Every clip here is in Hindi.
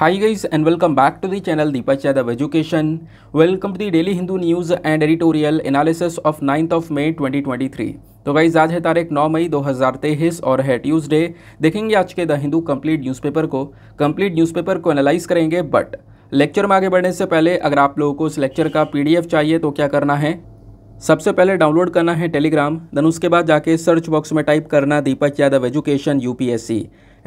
Hi guys and welcome back to the channel Deepak Yadav Education. Welcome to the Daily Hindu News and Editorial Analysis of 9th of May 2023. तो गाइज आज है तारीख 9 मई 2023 और है ट्यूजडे देखेंगे आज के द हिंदू कंप्लीट न्यूज़पेपर को कंप्लीट न्यूज़पेपर को एनालाइज करेंगे बट लेक्चर में आगे बढ़ने से पहले अगर आप लोगों को इस लेक्चर का एफ चाहिए तो क्या करना है सबसे पहले डाउनलोड करना है टेलीग्राम देन उसके बाद जाके सर्च बॉक्स में टाइप करना दीपक यादव एजुकेशन यूपीएससी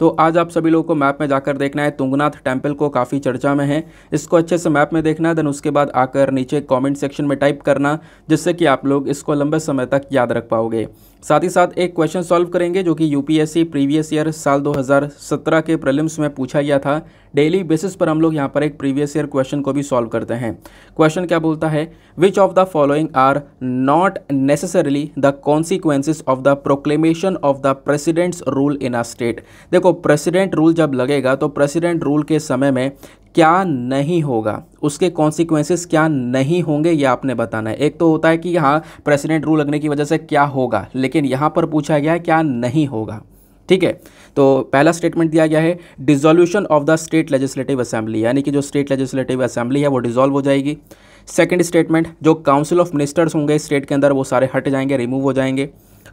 तो आज आप सभी लोगों को मैप में जाकर देखना है तुंगनाथ टेम्पल को काफ़ी चर्चा में है इसको अच्छे से मैप में देखना है देन उसके बाद आकर नीचे कमेंट सेक्शन में टाइप करना जिससे कि आप लोग इसको लंबे समय तक याद रख पाओगे साथ ही साथ एक क्वेश्चन सॉल्व करेंगे जो कि यूपीएससी प्रीवियस ईयर साल 2017 के प्रलिम्स में पूछा गया था डेली बेसिस पर हम लोग यहाँ पर एक प्रीवियस ईयर क्वेश्चन को भी सॉल्व करते हैं क्वेश्चन क्या बोलता है which of the following are not necessarily the consequences of the proclamation of the president's rule in a state देखो प्रेसिडेंट रूल जब लगेगा तो प्रेसिडेंट रूल के समय में क्या नहीं होगा उसके कॉन्सिक्वेंसेस क्या नहीं होंगे ये आपने बताना है एक तो होता है कि हाँ प्रेसिडेंट रूल लगने की वजह से क्या होगा लेकिन यहाँ पर पूछा गया है क्या नहीं होगा ठीक है तो पहला स्टेटमेंट दिया गया है dissolution of the state legislative assembly यानी कि जो स्टेट लेजिस्लेटिव असेंबली है वो डिजोल्व हो जाएगी सेकेंड स्टेटमेंट जो काउंसिल ऑफ मिनिस्टर्स होंगे स्टेट के अंदर वो सारे हट जाएंगे रिमूव हो जाएंगे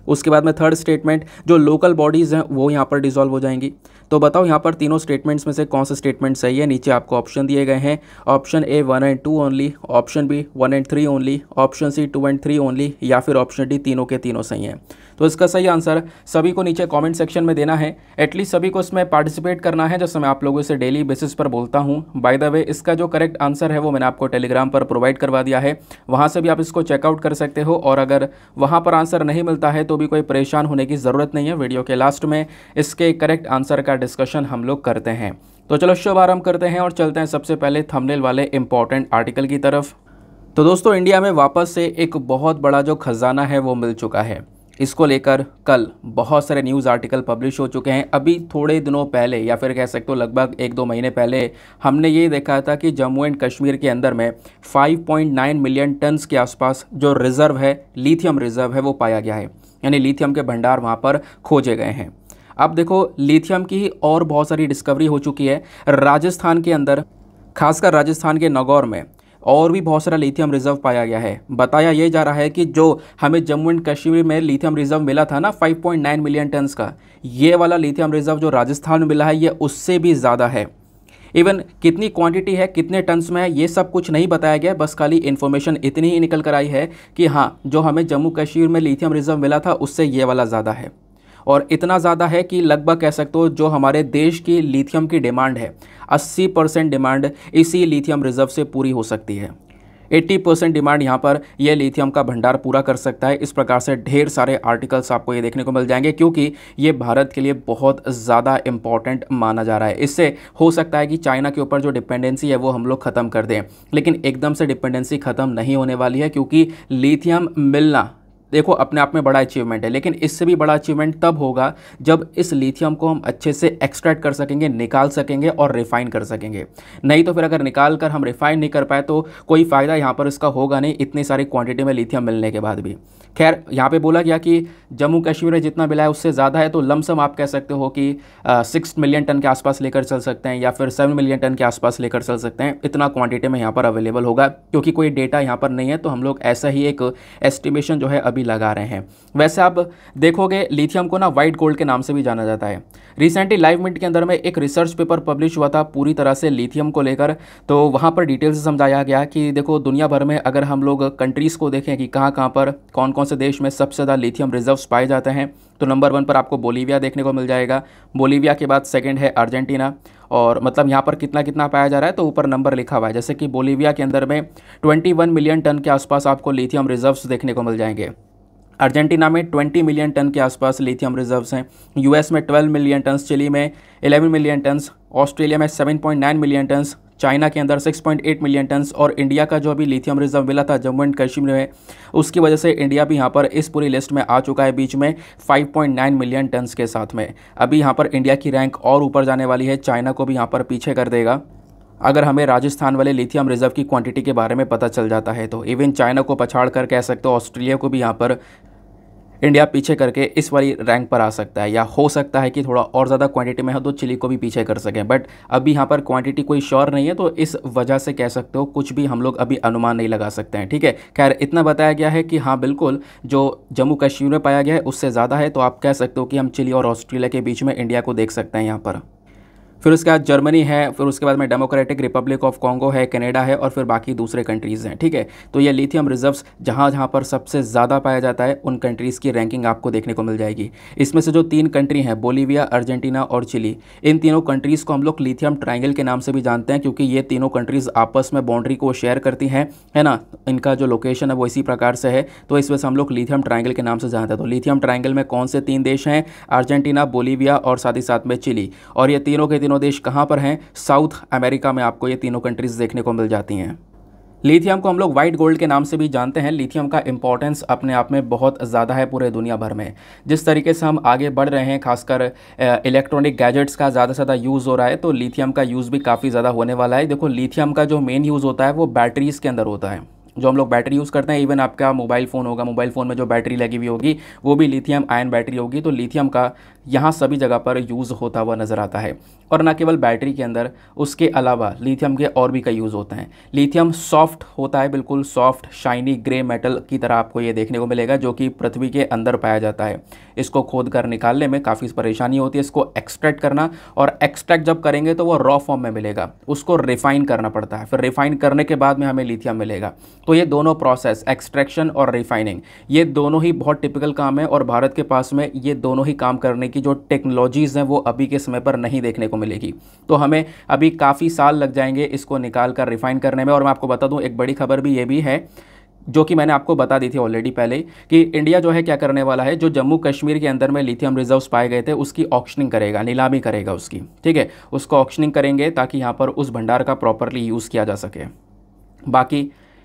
उसके बाद में थर्ड स्टेटमेंट जो लोकल बॉडीज़ हैं वो यहाँ पर डिजोल्व हो जाएंगी तो बताओ यहाँ पर तीनों स्टेटमेंट्स में से कौन सा स्टेटमेंट सही है नीचे आपको ऑप्शन दिए गए हैं option A one and two only option B one and three only option C two and three only या फिर ऑप्शन डी तीनों के तीनों सही हैं तो इसका सही आंसर सभी को नीचे कमेंट सेक्शन में देना है एटलीस्ट सभी को इसमें पार्टिसिपेट करना है जैसे मैं आप लोगों से डेली बेसिस पर बोलता हूँ बाय द वे इसका जो करेक्ट आंसर है वो मैंने आपको टेलीग्राम पर प्रोवाइड करवा दिया है वहाँ से भी आप इसको चेकआउट कर सकते हो और अगर वहाँ पर आंसर नहीं मिलता है तो भी कोई परेशान होने की ज़रूरत नहीं है वीडियो के लास्ट में इसके करेक्ट आंसर का डिस्कशन हम लोग करते हैं तो चलो शुभ आरम्भ करते हैं और चलते हैं सबसे पहले थंबनेल वाले इंपॉर्टेंट आर्टिकल की तरफ तो दोस्तों इंडिया में वापस से एक बहुत बड़ा जो खजाना है वो मिल चुका है इसको लेकर कल बहुत सारे न्यूज़ आर्टिकल पब्लिश हो चुके हैं अभी थोड़े दिनों पहले या फिर कह सकते हो लगभग एक दो महीने पहले हमने ये देखा था कि जम्मू एंड कश्मीर के अंदर में 5.9 मिलियन टन्स के आसपास जो रिज़र्व है लिथियम रिज़र्व है वो पाया गया है यानी लिथियम के भंडार वहाँ पर खोजे गए हैं अब देखो लिथियम की और बहुत सारी डिस्कवरी हो चुकी है राजस्थान के अंदर खासकर राजस्थान के नगौर में और भी बहुत सारा लिथियम रिजर्व पाया गया है बताया ये जा रहा है कि जो हमें जम्मू एंड कश्मीर में लिथियम रिजर्व मिला था ना 5.9 मिलियन टन्स का ये वाला लिथियम रिजर्व जो राजस्थान में मिला है ये उससे भी ज़्यादा है इवन कितनी क्वांटिटी है कितने टन्स में है ये सब कुछ नहीं बताया गया बस खाली इन्फॉर्मेशन इतनी ही निकल कर आई है कि हाँ जो हमें जम्मू कश्मीर में लिथियम रिजर्व मिला था उससे ये वाला ज़्यादा है और इतना ज़्यादा है कि लगभग कह सकते हो जो हमारे देश की लिथियम की डिमांड है 80 परसेंट डिमांड इसी लिथियम रिजर्व से पूरी हो सकती है एट्टी परसेंट डिमांड यहाँ पर यह लिथियम का भंडार पूरा कर सकता है इस प्रकार से ढेर सारे आर्टिकल्स आपको ये देखने को मिल जाएंगे क्योंकि ये भारत के लिए बहुत ज़्यादा इंपॉर्टेंट माना जा रहा है इससे हो सकता है कि चाइना के ऊपर जो डिपेंडेंसी है वो हम लोग ख़त्म कर दें लेकिन एकदम से डिपेंडेंसी ख़त्म नहीं होने वाली है क्योंकि लिथियम मिलना देखो अपने आप में बड़ा अचीवमेंट है लेकिन इससे भी बड़ा अचीवमेंट तब होगा जब इस लिथियम को हम अच्छे से एक्सट्रैक्ट कर सकेंगे निकाल सकेंगे और रिफाइन कर सकेंगे नहीं तो फिर अगर निकाल कर हम रिफाइन नहीं कर पाए तो कोई फ़ायदा यहाँ पर इसका होगा नहीं इतनी सारी क्वांटिटी में लिथियम मिलने के बाद भी खैर यहाँ पे बोला गया कि जम्मू कश्मीर में जितना मिला है उससे ज़्यादा है तो लमसम आप कह सकते हो कि सिक्स मिलियन टन के आसपास लेकर चल सकते हैं या फिर सेवन मिलियन टन के आसपास लेकर चल सकते हैं इतना क्वांटिटी में यहाँ पर अवेलेबल होगा क्योंकि कोई डेटा यहाँ पर नहीं है तो हम लोग ऐसा ही एक एस्टिमेशन जो है अभी भी लगा रहे हैं वैसे आप देखोगे लिथियम को ना वाइट गोल्ड के नाम से भी जाना जाता है रिसेंटली लाइव मिंट के अंदर में एक रिसर्च पेपर पब्लिश हुआ था पूरी तरह से लिथियम को लेकर तो वहाँ पर डिटेल से समझाया गया कि देखो दुनिया भर में अगर हम लोग कंट्रीज़ को देखें कि कहाँ कहाँ पर कौन कौन से देश में सबसे ज़्यादा लिथियम रिजर्व्स पाए जाते हैं तो नंबर वन पर आपको बोलीविया देखने को मिल जाएगा बोलीविया के बाद सेकेंड है अर्जेंटीना और मतलब यहाँ पर कितना कितना पाया जा रहा है तो ऊपर नंबर लिखा हुआ है जैसे कि बोलीविया के अंदर में 21 मिलियन टन के आसपास आपको लिथियम रिजर्व्स देखने को मिल जाएंगे अर्जेंटीना में 20 मिलियन टन के आसपास लिथियम रिजर्व्स हैं यूएस में 12 मिलियन टन्स चिली में 11 मिलियन टन्स ऑस्ट्रेलिया में 7.9 मिलियन टन्स चाइना के अंदर 6.8 मिलियन टन्स और इंडिया का जो अभी लिथियम रिजर्व मिला था जम्मू एंड कश्मीर में उसकी वजह से इंडिया भी यहाँ पर इस पूरी लिस्ट में आ चुका है बीच में 5.9 मिलियन टन्स के साथ में अभी यहाँ पर इंडिया की रैंक और ऊपर जाने वाली है चाइना को भी यहाँ पर पीछे कर देगा अगर हमें राजस्थान वाले लिथियम रिजर्व की क्वांटिटी के बारे में पता चल जाता है तो इवन चाइना को पछाड़ कर कह सकते हो ऑस्ट्रेलिया को भी यहाँ पर इंडिया पीछे करके इस वाली रैंक पर आ सकता है या हो सकता है कि थोड़ा और ज़्यादा क्वांटिटी में हो तो चिली को भी पीछे कर सकें बट अभी यहाँ पर क्वांटिटी कोई श्योर नहीं है तो इस वजह से कह सकते हो कुछ भी हम लोग अभी अनुमान नहीं लगा सकते हैं ठीक है खैर इतना बताया गया है कि हाँ बिल्कुल जो जम्मू कश्मीर में पाया गया है उससे ज़्यादा है तो आप कह सकते हो कि हम चिली और ऑस्ट्रेलिया के बीच में इंडिया को देख सकते हैं यहाँ पर फिर उसके बाद जर्मनी है फिर उसके बाद में डेमोक्रेटिक रिपब्लिक ऑफ कॉन्गो है कनाडा है और फिर बाकी दूसरे कंट्रीज़ हैं ठीक है तो ये लिथियम रिजर्व्स जहाँ जहाँ पर सबसे ज़्यादा पाया जाता है उन कंट्रीज़ की रैंकिंग आपको देखने को मिल जाएगी इसमें से जो तीन कंट्री हैं बोलीविया अर्जेंटीना और चिली इन तीनों कंट्रीज़ को हम लोग लिथियम ट्राइंगल के नाम से भी जानते हैं क्योंकि ये तीनों कंट्रीज़ आपस में बाउंड्री को शेयर करती हैं है ना इनका जो लोकेशन है वो इसी प्रकार से है तो इस वजह से हम लोग लिथियम ट्राइंगल के नाम से जानते हैं तो लिथियम ट्राइंगल में कौन से तीन देश हैं अर्जेंटीना बोलीविया और साथ ही साथ में चिली और ये तीनों के तीनों देश कहाँ पर हैं साउथ अमेरिका में आपको ये तीनों कंट्रीज़ देखने को मिल जाती हैं लिथियम को हम लोग वाइट गोल्ड के नाम से भी जानते हैं लिथियम का इंपॉर्टेंस अपने आप में बहुत ज़्यादा है पूरे दुनिया भर में जिस तरीके से हम आगे बढ़ रहे हैं खासकर इलेक्ट्रॉनिक गैजेट्स का ज़्यादा से ज़्यादा यूज़ हो रहा है तो लिथियम का यूज़ भी काफ़ी ज़्यादा होने वाला है देखो लिथियम का जो मेन यूज़ होता है वो बैटरीज़ के अंदर होता है जो हम लोग बैटरी यूज़ करते हैं इवन आपका मोबाइल फ़ोन होगा मोबाइल फ़ोन में जो बैटरी लगी हुई होगी वो भी लिथियम आयन बैटरी होगी तो लिथियम का यहाँ सभी जगह पर यूज़ होता हुआ नज़र आता है और ना केवल बैटरी के अंदर उसके अलावा लिथियम के और भी कई यूज़ होते हैं लिथियम सॉफ्ट होता है बिल्कुल सॉफ्ट शाइनी ग्रे मेटल की तरह आपको ये देखने को मिलेगा जो कि पृथ्वी के अंदर पाया जाता है इसको खोद कर निकालने में काफ़ी परेशानी होती है इसको एक्सट्रैक्ट करना और एक्सट्रैक्ट जब करेंगे तो वो रॉ फॉर्म में मिलेगा उसको रिफाइन करना पड़ता है फिर रिफाइन करने के बाद में हमें लिथियम मिलेगा तो ये दोनों प्रोसेस एक्सट्रैक्शन और रिफाइनिंग ये दोनों ही बहुत टिपिकल काम है और भारत के पास में ये दोनों ही काम करने की की जो टेक्नोलॉजीज़ हैं वो अभी के समय पर नहीं देखने को मिलेगी तो हमें अभी काफ़ी साल लग जाएंगे इसको निकाल कर रिफ़ाइन करने में और मैं आपको बता दूँ एक बड़ी खबर भी ये भी है जो कि मैंने आपको बता दी थी ऑलरेडी पहले कि इंडिया जो है क्या करने वाला है जो जम्मू कश्मीर के अंदर में लिथियम रिजर्व्स पाए गए थे उसकी ऑक्शनिंग करेगा नीलामी करेगा उसकी ठीक है उसको ऑक्शनिंग करेंगे ताकि यहाँ पर उस भंडार का प्रॉपरली यूज़ किया जा सके बाकी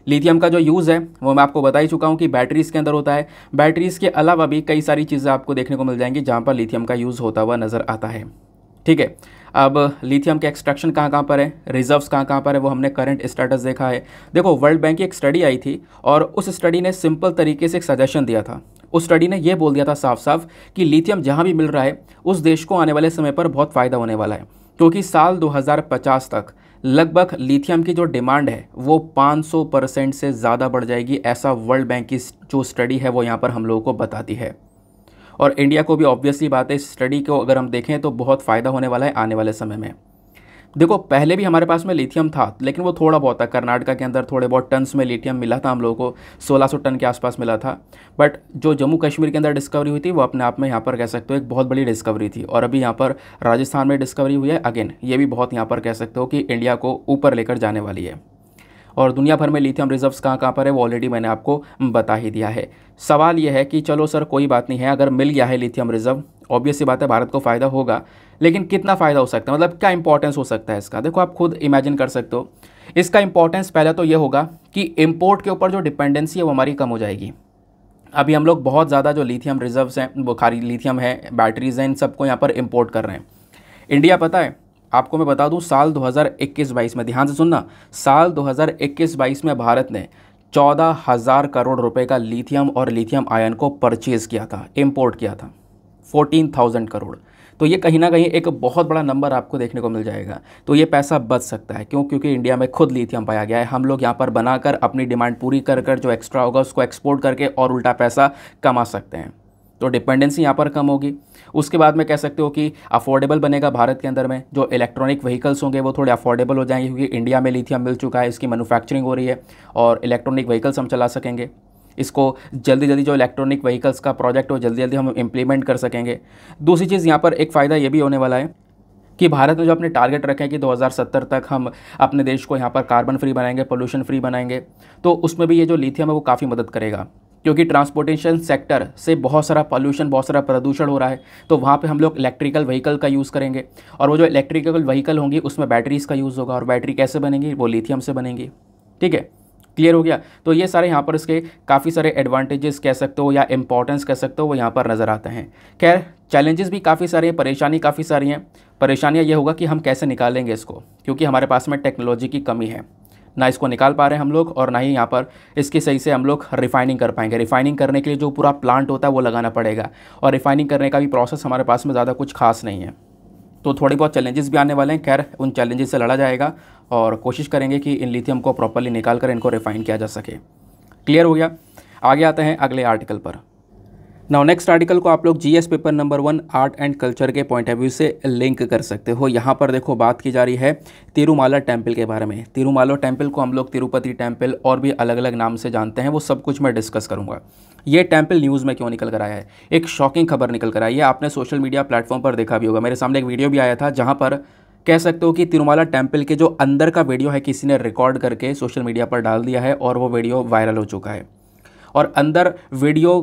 लिथियम का जो यूज़ है वो मैं आपको बता ही चुका हूँ कि बैटरीज़ के अंदर होता है बैटरीज़ के अलावा भी कई सारी चीज़ें आपको देखने को मिल जाएंगी जहाँ पर लिथियम का यूज़ होता हुआ नज़र आता है ठीक है अब लिथियम के एक्सट्रैक्शन कहाँ कहाँ पर है रिजर्व्स कहाँ कहाँ पर है वो हमने करंट स्टेटस देखा है देखो वर्ल्ड बैंक की एक स्टडी आई थी और उस स्टडी ने सिंपल तरीके से एक सजेशन दिया था उस स्टडी ने यह बोल दिया था साफ साफ कि लिथियम जहाँ भी मिल रहा है उस देश को आने वाले समय पर बहुत फ़ायदा होने वाला है क्योंकि साल 2050 तक लगभग लिथियम की जो डिमांड है वो 500 परसेंट से ज़्यादा बढ़ जाएगी ऐसा वर्ल्ड बैंक की जो स्टडी है वो यहाँ पर हम लोगों को बताती है और इंडिया को भी ऑब्वियसली बात है स्टडी को अगर हम देखें तो बहुत फ़ायदा होने वाला है आने वाले समय में देखो पहले भी हमारे पास में लिथियम था लेकिन वो थोड़ा बहुत था कर्नाटका के अंदर थोड़े बहुत टन्स में लिथियम मिला था हम लोगों को 1600 टन के आसपास मिला था बट जो जम्मू कश्मीर के अंदर डिस्कवरी हुई थी वो अपने आप में यहाँ पर कह सकते हो एक बहुत बड़ी डिस्कवरी थी और अभी यहाँ पर राजस्थान में डिस्कवरी हुई है अगेन ये भी बहुत यहाँ पर कह सकते हो कि इंडिया को ऊपर लेकर जाने वाली है और दुनिया भर में लिथियम रिजर्व्स कहाँ कहाँ पर है वो ऑलरेडी मैंने आपको बता ही दिया है सवाल यह है कि चलो सर कोई बात नहीं है अगर मिल गया है लिथियम रिजर्व ऑब्वियस सी बात है भारत को फ़ायदा होगा लेकिन कितना फ़ायदा हो सकता है मतलब क्या इंपॉर्टेंस हो सकता है इसका देखो आप खुद इमेजिन कर सकते हो इसका इंपॉर्टेंस पहले तो ये होगा कि इम्पोर्ट के ऊपर जो डिपेंडेंसी है वो हमारी कम हो जाएगी अभी हम लोग बहुत ज़्यादा जो लिथियम रिजर्व्स हैं वो खारी लिथियम है बैटरीज हैं इन सबको यहाँ पर इम्पोर्ट कर रहे हैं इंडिया पता है आपको मैं बता दूं साल 2021-22 में ध्यान से सुनना साल 2021-22 में भारत ने चौदह हज़ार करोड़ रुपए का लिथियम और लिथियम आयन को परचेज़ किया था इम्पोर्ट किया था फोर्टीन थाउजेंड करोड़ तो ये कहीं ना कहीं एक बहुत बड़ा नंबर आपको देखने को मिल जाएगा तो ये पैसा बच सकता है क्यों क्योंकि इंडिया में खुद लिथियम पाया गया है हम लोग यहाँ पर बनाकर अपनी डिमांड पूरी कर कर जो एक्स्ट्रा होगा उसको एक्सपोर्ट करके और उल्टा पैसा कमा सकते हैं तो डिपेंडेंसी यहाँ पर कम होगी उसके बाद में कह सकते हो कि अफोर्डेबल बनेगा भारत के अंदर में जो इलेक्ट्रॉनिक व्हीकल्स होंगे वो थोड़े अफोर्डेबल हो जाएंगे क्योंकि इंडिया में लिथियम मिल चुका है इसकी मैनुफैक्चरिंग हो रही है और इलेक्ट्रॉनिक व्हीकल्स हम चला सकेंगे इसको जल्दी जल्दी जो इलेक्ट्रॉनिक व्हीकल्स का प्रोजेक्ट हो जल्दी जल्दी हम इम्प्लीमेंट कर सकेंगे दूसरी चीज़ यहाँ पर एक फ़ायदा ये भी होने वाला है कि भारत में जो अपने टारगेट रखे हैं कि 2070 तक हम अपने देश को यहाँ पर कार्बन फ्री बनाएंगे पोल्यूशन फ्री बनाएंगे तो उसमें भी ये जो लिथियम है वो काफ़ी मदद करेगा क्योंकि ट्रांसपोर्टेशन सेक्टर से बहुत सारा पॉल्यूशन बहुत सारा प्रदूषण हो रहा है तो वहाँ पे हम लोग इलेक्ट्रिकल व्हीकल का यूज़ करेंगे और वो जो इलेक्ट्रिकल व्हीकल होंगी उसमें बैटरीज़ का यूज़ होगा और बैटरी कैसे बनेंगी वो लिथियम से बनेंगी ठीक है क्लियर हो गया तो ये सारे यहाँ पर इसके काफ़ी सारे एडवांटेजेस कह सकते हो या इंपॉर्टेंस कह सकते हो वो यहाँ पर नज़र आते हैं खैर चैलेंजेस भी काफ़ी सारे हैं परेशानी काफ़ी सारी हैं परेशानियाँ ये होगा कि हम कैसे निकालेंगे इसको क्योंकि हमारे पास में टेक्नोलॉजी की कमी है ना इसको निकाल पा रहे हैं हम लोग और ना ही यहाँ पर इसकी सही से हम लोग रिफाइनिंग कर पाएंगे रिफाइनिंग करने के लिए जो पूरा प्लांट होता है वो लगाना पड़ेगा और रिफाइनिंग करने का भी प्रोसेस हमारे पास में ज़्यादा कुछ खास नहीं है तो थोड़े बहुत चैलेंजेस भी आने वाले हैं खैर उन चैलेंजेस से लड़ा जाएगा और कोशिश करेंगे कि इन लिथियम को प्रॉपरली निकाल कर इनको रिफाइन किया जा सके क्लियर हो गया आगे आते हैं अगले आर्टिकल पर नाउ नेक्स्ट आर्टिकल को आप लोग GS paper number one art and culture के पॉइंट ऑफ व्यू से लिंक कर सकते हो यहाँ पर देखो बात की जा रही है तिरुमाला टेम्पल के बारे में तिरुमाला टेम्पल को हम लोग तिरुपति टेम्पल और भी अलग अलग नाम से जानते हैं वो सब कुछ मैं डिस्कस करूँगा ये टेम्पल न्यूज़ में क्यों निकल कर आया है एक शॉकिंग खबर निकल कर आई है आपने सोशल मीडिया प्लेटफॉर्म पर देखा भी होगा मेरे सामने एक वीडियो भी आया था जहाँ पर कह सकते हो कि तिरुमाला टेम्पल के जो अंदर का वीडियो है किसी ने रिकॉर्ड करके सोशल मीडिया पर डाल दिया है और वो वीडियो वायरल हो चुका है और अंदर वीडियो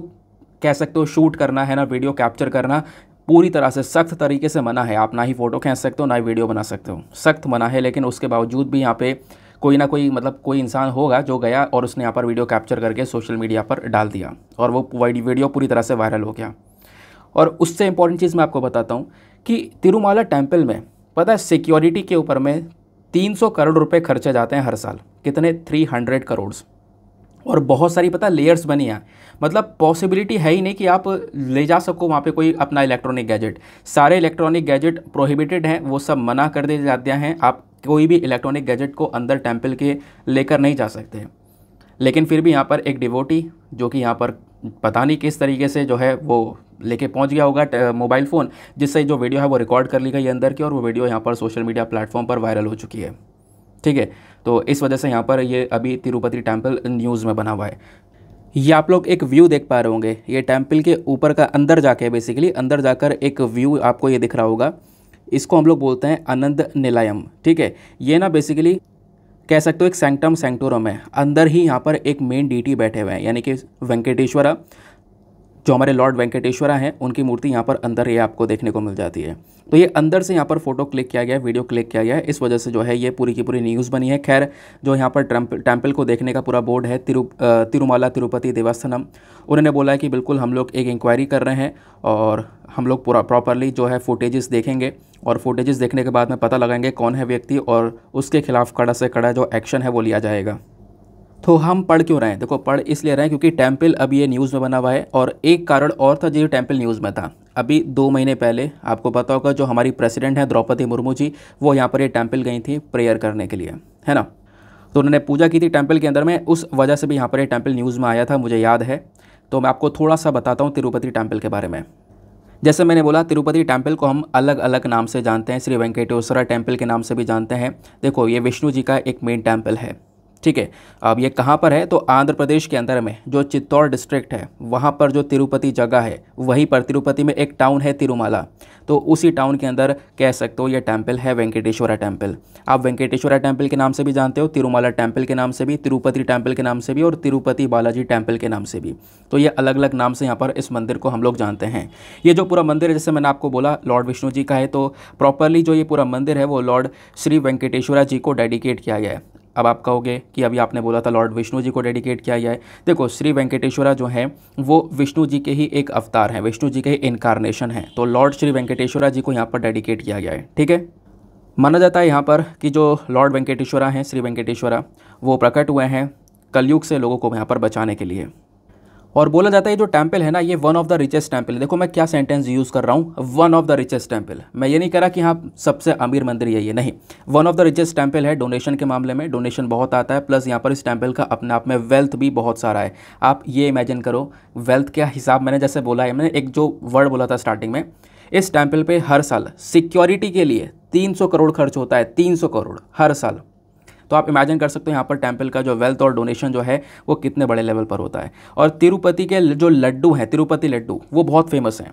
कह सकते हो शूट करना है ना वीडियो कैप्चर करना पूरी तरह से सख्त तरीके से मना है आप ना ही फ़ोटो खींच सकते हो ना ही वीडियो बना सकते हो सख्त मना है लेकिन उसके बावजूद भी यहाँ पे कोई ना कोई मतलब कोई इंसान होगा जो गया और उसने यहाँ पर वीडियो कैप्चर करके सोशल मीडिया पर डाल दिया और वो वीडियो पूरी तरह से वायरल हो गया और उससे इम्पॉर्टेंट चीज़ मैं आपको बताता हूँ कि तिरुमाला टेम्पल में पता है सिक्योरिटी के ऊपर में 300 करोड़ रुपए खर्चे जाते हैं हर साल कितने 300 करोड़ और बहुत सारी पता लेयर्स बनी हैं मतलब पॉसिबिलिटी है ही नहीं कि आप ले जा सको वहाँ पे कोई अपना इलेक्ट्रॉनिक गैजेट सारे इलेक्ट्रॉनिक गैजेट प्रोहिबिटेड हैं वो सब मना कर दिए जाते हैं आप कोई भी इलेक्ट्रॉनिक गैजेट को अंदर टेम्पल के लेकर नहीं जा सकते लेकिन फिर भी यहाँ पर एक डिवोटी जो कि यहाँ पर पता नहीं किस तरीके से जो है वो लेके पहुंच गया होगा मोबाइल फ़ोन जिससे जो वीडियो है वो रिकॉर्ड कर ली गई अंदर की और वो वीडियो यहाँ पर सोशल मीडिया प्लेटफॉर्म पर वायरल हो चुकी है ठीक है तो इस वजह से यहाँ पर ये अभी तिरुपति टेम्पल न्यूज़ में बना हुआ है ये आप लोग एक व्यू देख पा रहे होंगे ये टेम्पल के ऊपर का अंदर जाके बेसिकली अंदर जाकर एक व्यू आपको ये दिख रहा होगा इसको हम लोग बोलते हैं आनंद निलायम ठीक है ये ना बेसिकली कह सकते हो एक सेंटम सेंटोरम है अंदर ही यहाँ पर एक मेन डीटी बैठे हुए हैं यानी कि वेंकटेश्वरा जो हमारे लॉर्ड वेंकटेश्वरा हैं उनकी मूर्ति यहाँ पर अंदर ये आपको देखने को मिल जाती है तो ये अंदर से यहाँ पर फोटो क्लिक किया गया है वीडियो क्लिक किया गया है इस वजह से जो है ये पूरी की पूरी न्यूज़ बनी है खैर जो यहाँ पर टेम्पल को देखने का पूरा बोर्ड है तिरु तिरुमाला तिरुपति देवस्थनम उन्होंने बोला है कि बिल्कुल हम लोग एक इंक्वायरी कर रहे हैं और हम लोग पूरा प्रॉपरली जो है फुटेजेस देखेंगे और फुटेजेस देखने के बाद में पता लगाएंगे कौन है व्यक्ति और उसके खिलाफ कड़ा से कड़ा जो एक्शन है वो लिया जाएगा तो हम पढ़ क्यों रहे हैं देखो पढ़ इसलिए रहे हैं क्योंकि टेम्पल अभी ये न्यूज़ में बना हुआ है और एक कारण और था जो टेम्पल न्यूज़ में था अभी दो महीने पहले आपको पता होगा जो हमारी प्रेसिडेंट हैं द्रौपदी मुर्मू जी वो यहाँ पर ये टेम्पल गई थी प्रेयर करने के लिए है ना तो उन्होंने पूजा की थी टेम्पल के अंदर में उस वजह से भी यहाँ पर ये टेम्पल न्यूज़ में आया था मुझे याद है तो मैं आपको थोड़ा सा बताता हूँ तिरुपति टेम्पल के बारे में जैसे मैंने बोला तिरुपति टेम्पल को हम अलग अलग नाम से जानते हैं श्री वेंकटेश्वरा टेम्पल के नाम से भी जानते हैं देखो ये विष्णु जी का एक मेन टेम्पल है ठीक है अब ये कहाँ पर है तो आंध्र प्रदेश के अंदर में जो चित्तौड़ डिस्ट्रिक्ट है वहाँ पर जो तिरुपति जगह है वहीं पर तिरुपति में एक टाउन है तिरुमाला तो उसी टाउन के अंदर कह सकते हो ये टेम्पल है वेंकटेश्वरा टेम्पल आप वेंकटेश्वरा टेम्पल के नाम से भी जानते हो तिरुमाला टेम्पल के नाम से भी तिरुपति टेम्पल के नाम से भी और तिरुपति बालाजी टेम्पल के नाम से भी तो ये अलग अलग नाम से यहाँ पर इस मंदिर को हम लोग जानते हैं ये जो पूरा मंदिर है जैसे मैंने आपको बोला लॉर्ड विष्णु जी का है तो प्रॉपरली जो ये पूरा मंदिर है वो लॉर्ड श्री वेंकटेश्वरा जी को डेडिकेट किया गया है अब आप कहोगे कि अभी आपने बोला था लॉर्ड विष्णु जी को डेडिकेट किया गया है देखो श्री वेंकटेश्वरा जो हैं वो विष्णु जी के ही एक अवतार हैं विष्णु जी के ही इनकारनेशन हैं तो लॉर्ड श्री वेंकटेश्वरा जी को यहाँ पर डेडिकेट किया गया है ठीक है माना जाता है यहाँ पर कि जो लॉर्ड वेंकटेश्वरा हैं श्री वेंकटेश्वरा वो प्रकट हुए हैं कलयुग से लोगों को यहाँ पर बचाने के लिए और बोला जाता है ये जो टेम्पल है ना ये one of the richest temple है देखो मैं क्या सेंटेंस यूज़ कर रहा हूँ one of the richest temple मैं ये नहीं कह रहा कि हाँ सबसे अमीर मंदिर है ये नहीं one of the richest temple है डोनेशन के मामले में डोनेशन बहुत आता है प्लस यहाँ पर इस टेम्पल का अपने आप में वेल्थ भी बहुत सारा है आप ये इमेजिन करो वेल्थ का हिसाब मैंने जैसे बोला है मैंने एक जो वर्ड बोला था स्टार्टिंग में इस टेम्पल पर हर साल सिक्योरिटी के लिए तीन करोड़ खर्च होता है तीन करोड़ हर साल तो आप इमेजिन कर सकते हो यहाँ पर टेम्पल का जो वेल्थ और डोनेशन जो है वो कितने बड़े लेवल पर होता है और तिरुपति के जो लड्डू हैं तिरुपति लड्डू वो बहुत फेमस हैं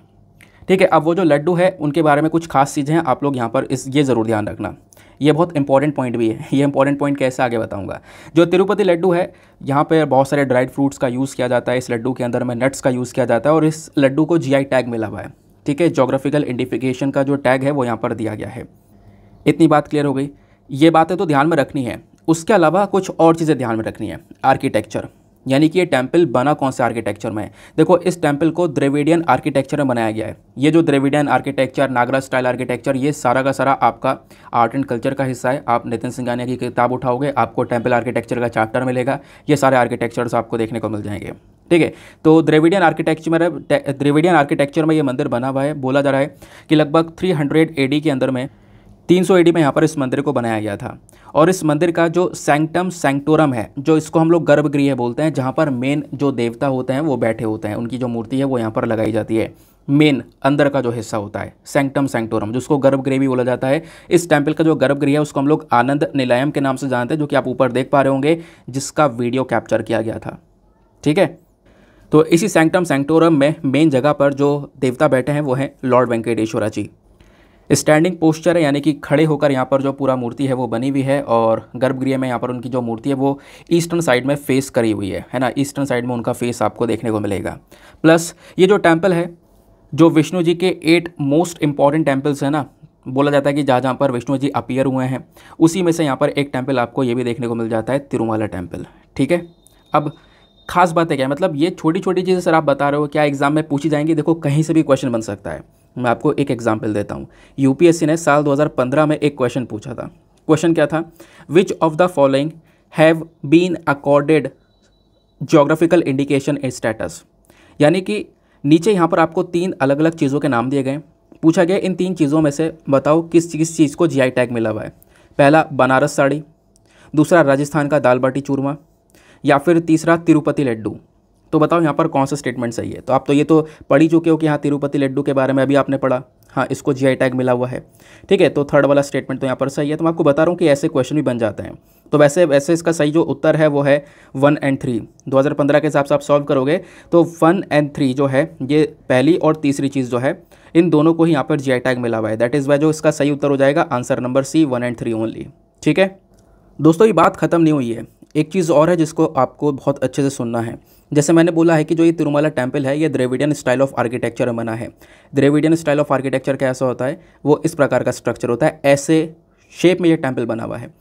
ठीक है अब वो जो लड्डू है उनके बारे में कुछ खास चीज़ें हैं आप लोग यहाँ पर इस ये ज़रूर ध्यान रखना ये बहुत इंपॉर्टेंट पॉइंट भी है ये इंपॉर्टेंट पॉइंट कैसे आगे बताऊंगा जो तिरुपति लड्डू है यहाँ पर बहुत सारे ड्राइड फ्रूट्स का यूज़ किया जाता है इस लड्डू के अंदर में नट्स का यूज़ किया जाता है और इस लड्डू को जी टैग मिला हुआ है ठीक है जोग्राफिकल इंडिफिकेशन का जो टैग है वो यहाँ पर दिया गया है इतनी बात क्लियर हो गई ये बातें तो ध्यान में रखनी है उसके अलावा कुछ और चीज़ें ध्यान में रखनी है आर्किटेक्चर यानी कि ये टेम्पल बना कौन से आर्किटेक्चर में है देखो इस टेम्पल को द्रेविडियन आर्किटेक्चर में बनाया गया है ये जो Dravidian architecture Nagara style architecture ये सारा का सारा आपका आर्ट एंड कल्चर का हिस्सा है आप नितिन सिंघानिया की किताब उठाओगे आपको टेम्पल आर्किटेक्चर का चैप्टर मिलेगा ये सारे आर्किटेक्चर्स आपको देखने को मिल जाएंगे ठीक है तो द्रेविडियन आर्किटेक्चर में द्रेविडियन आर्किटेक्चर में ये मंदिर बना हुआ है बोला जा रहा है कि लगभग थ्री हंड्रेड के अंदर में तीन सौ में यहाँ पर इस मंदिर को बनाया गया था और इस मंदिर का जो सैंक्टम सैंक्टोरम है जो इसको हम लोग गर्भगृह बोलते हैं जहाँ पर मेन जो देवता होते हैं वो बैठे होते हैं उनकी जो मूर्ति है वो यहाँ पर लगाई जाती है मेन अंदर का जो हिस्सा होता है सैंक्टम सैंक्टोरम जिसको गर्भगृह भी बोला जाता है इस टेम्पल का जो गर्भगृह है उसको हम लोग आनंद निलयम के नाम से जानते हैं जो कि आप ऊपर देख पा रहे होंगे जिसका वीडियो कैप्चर किया गया था ठीक है तो इसी सैंक्टम सैंक्टोरम में मेन जगह पर जो देवता बैठे हैं वो हैं Lord Venkateswara ji standing posture है यानी कि खड़े होकर यहाँ पर जो पूरा मूर्ति है वो बनी हुई है और गर्भगृह में यहाँ पर उनकी जो मूर्ति है वो ईस्टर्न साइड में फेस करी हुई है है ना ईस्टर्न साइड में उनका फेस आपको देखने को मिलेगा प्लस ये जो टेम्पल है जो विष्णु जी के एट मोस्ट इंपॉर्टेंट टेम्पल्स हैं ना बोला जाता है कि जहाँ जहाँ पर विष्णु जी अपियर हुए हैं उसी में से यहाँ पर एक टेम्पल आपको ये भी देखने को मिल जाता है तिरुमाला टेम्पल ठीक है अब खास बातें क्या है मतलब ये छोटी छोटी चीज़ें सर आप बता रहे हो क्या एग्ज़ाम में पूछी जाएंगी देखो कहीं से भी क्वेश्चन बन सकता है मैं आपको एक एग्जाम्पल देता हूँ यूपीएससी ने साल 2015 में एक क्वेश्चन पूछा था क्वेश्चन क्या था which of the following have been accorded geographical indication status यानी कि नीचे यहाँ पर आपको तीन अलग अलग चीज़ों के नाम दिए गए पूछा गया इन तीन चीज़ों में से बताओ किस किस चीज़ को जीआई टैग मिला हुआ है पहला बनारस साड़ी दूसरा राजस्थान का दाल बाटी चूरमा या फिर तीसरा तिरुपति लड्डू तो बताओ यहाँ पर कौन सा स्टेटमेंट सही है तो आप तो ये तो पढ़ ही चुके हो कि हाँ तिरुपति लड्डू के बारे में अभी आपने पढ़ा हाँ इसको जी टैग मिला हुआ है ठीक है तो थर्ड वाला स्टेटमेंट तो यहाँ पर सही है तो मैं आपको बता रहा हूँ कि ऐसे क्वेश्चन भी बन जाते हैं तो वैसे वैसे इसका सही जो उत्तर है वो है वन एंड थ्री 2015 के हिसाब से आप सॉल्व करोगे तो वन एंड थ्री जो है ये पहली और तीसरी चीज़ जो है इन दोनों को ही यहाँ पर जी टैग मिला हुआ है दैट इज़ वाई जो इसका सही उत्तर हो जाएगा answer number C one and three only ठीक है दोस्तों ये बात खत्म नहीं हुई है एक चीज़ और है जिसको आपको बहुत अच्छे से सुनना है जैसे मैंने बोला है कि जो ये तिरुमला टेम्पल है ये द्रेविडियन स्टाइल ऑफ आर्किटेक्चर बना है द्रेविडियन स्टाइल ऑफ आर्किटेक्चर कैसा होता है वो इस प्रकार का स्ट्रक्चर होता है ऐसे शेप में ये टेम्पल बना हुआ है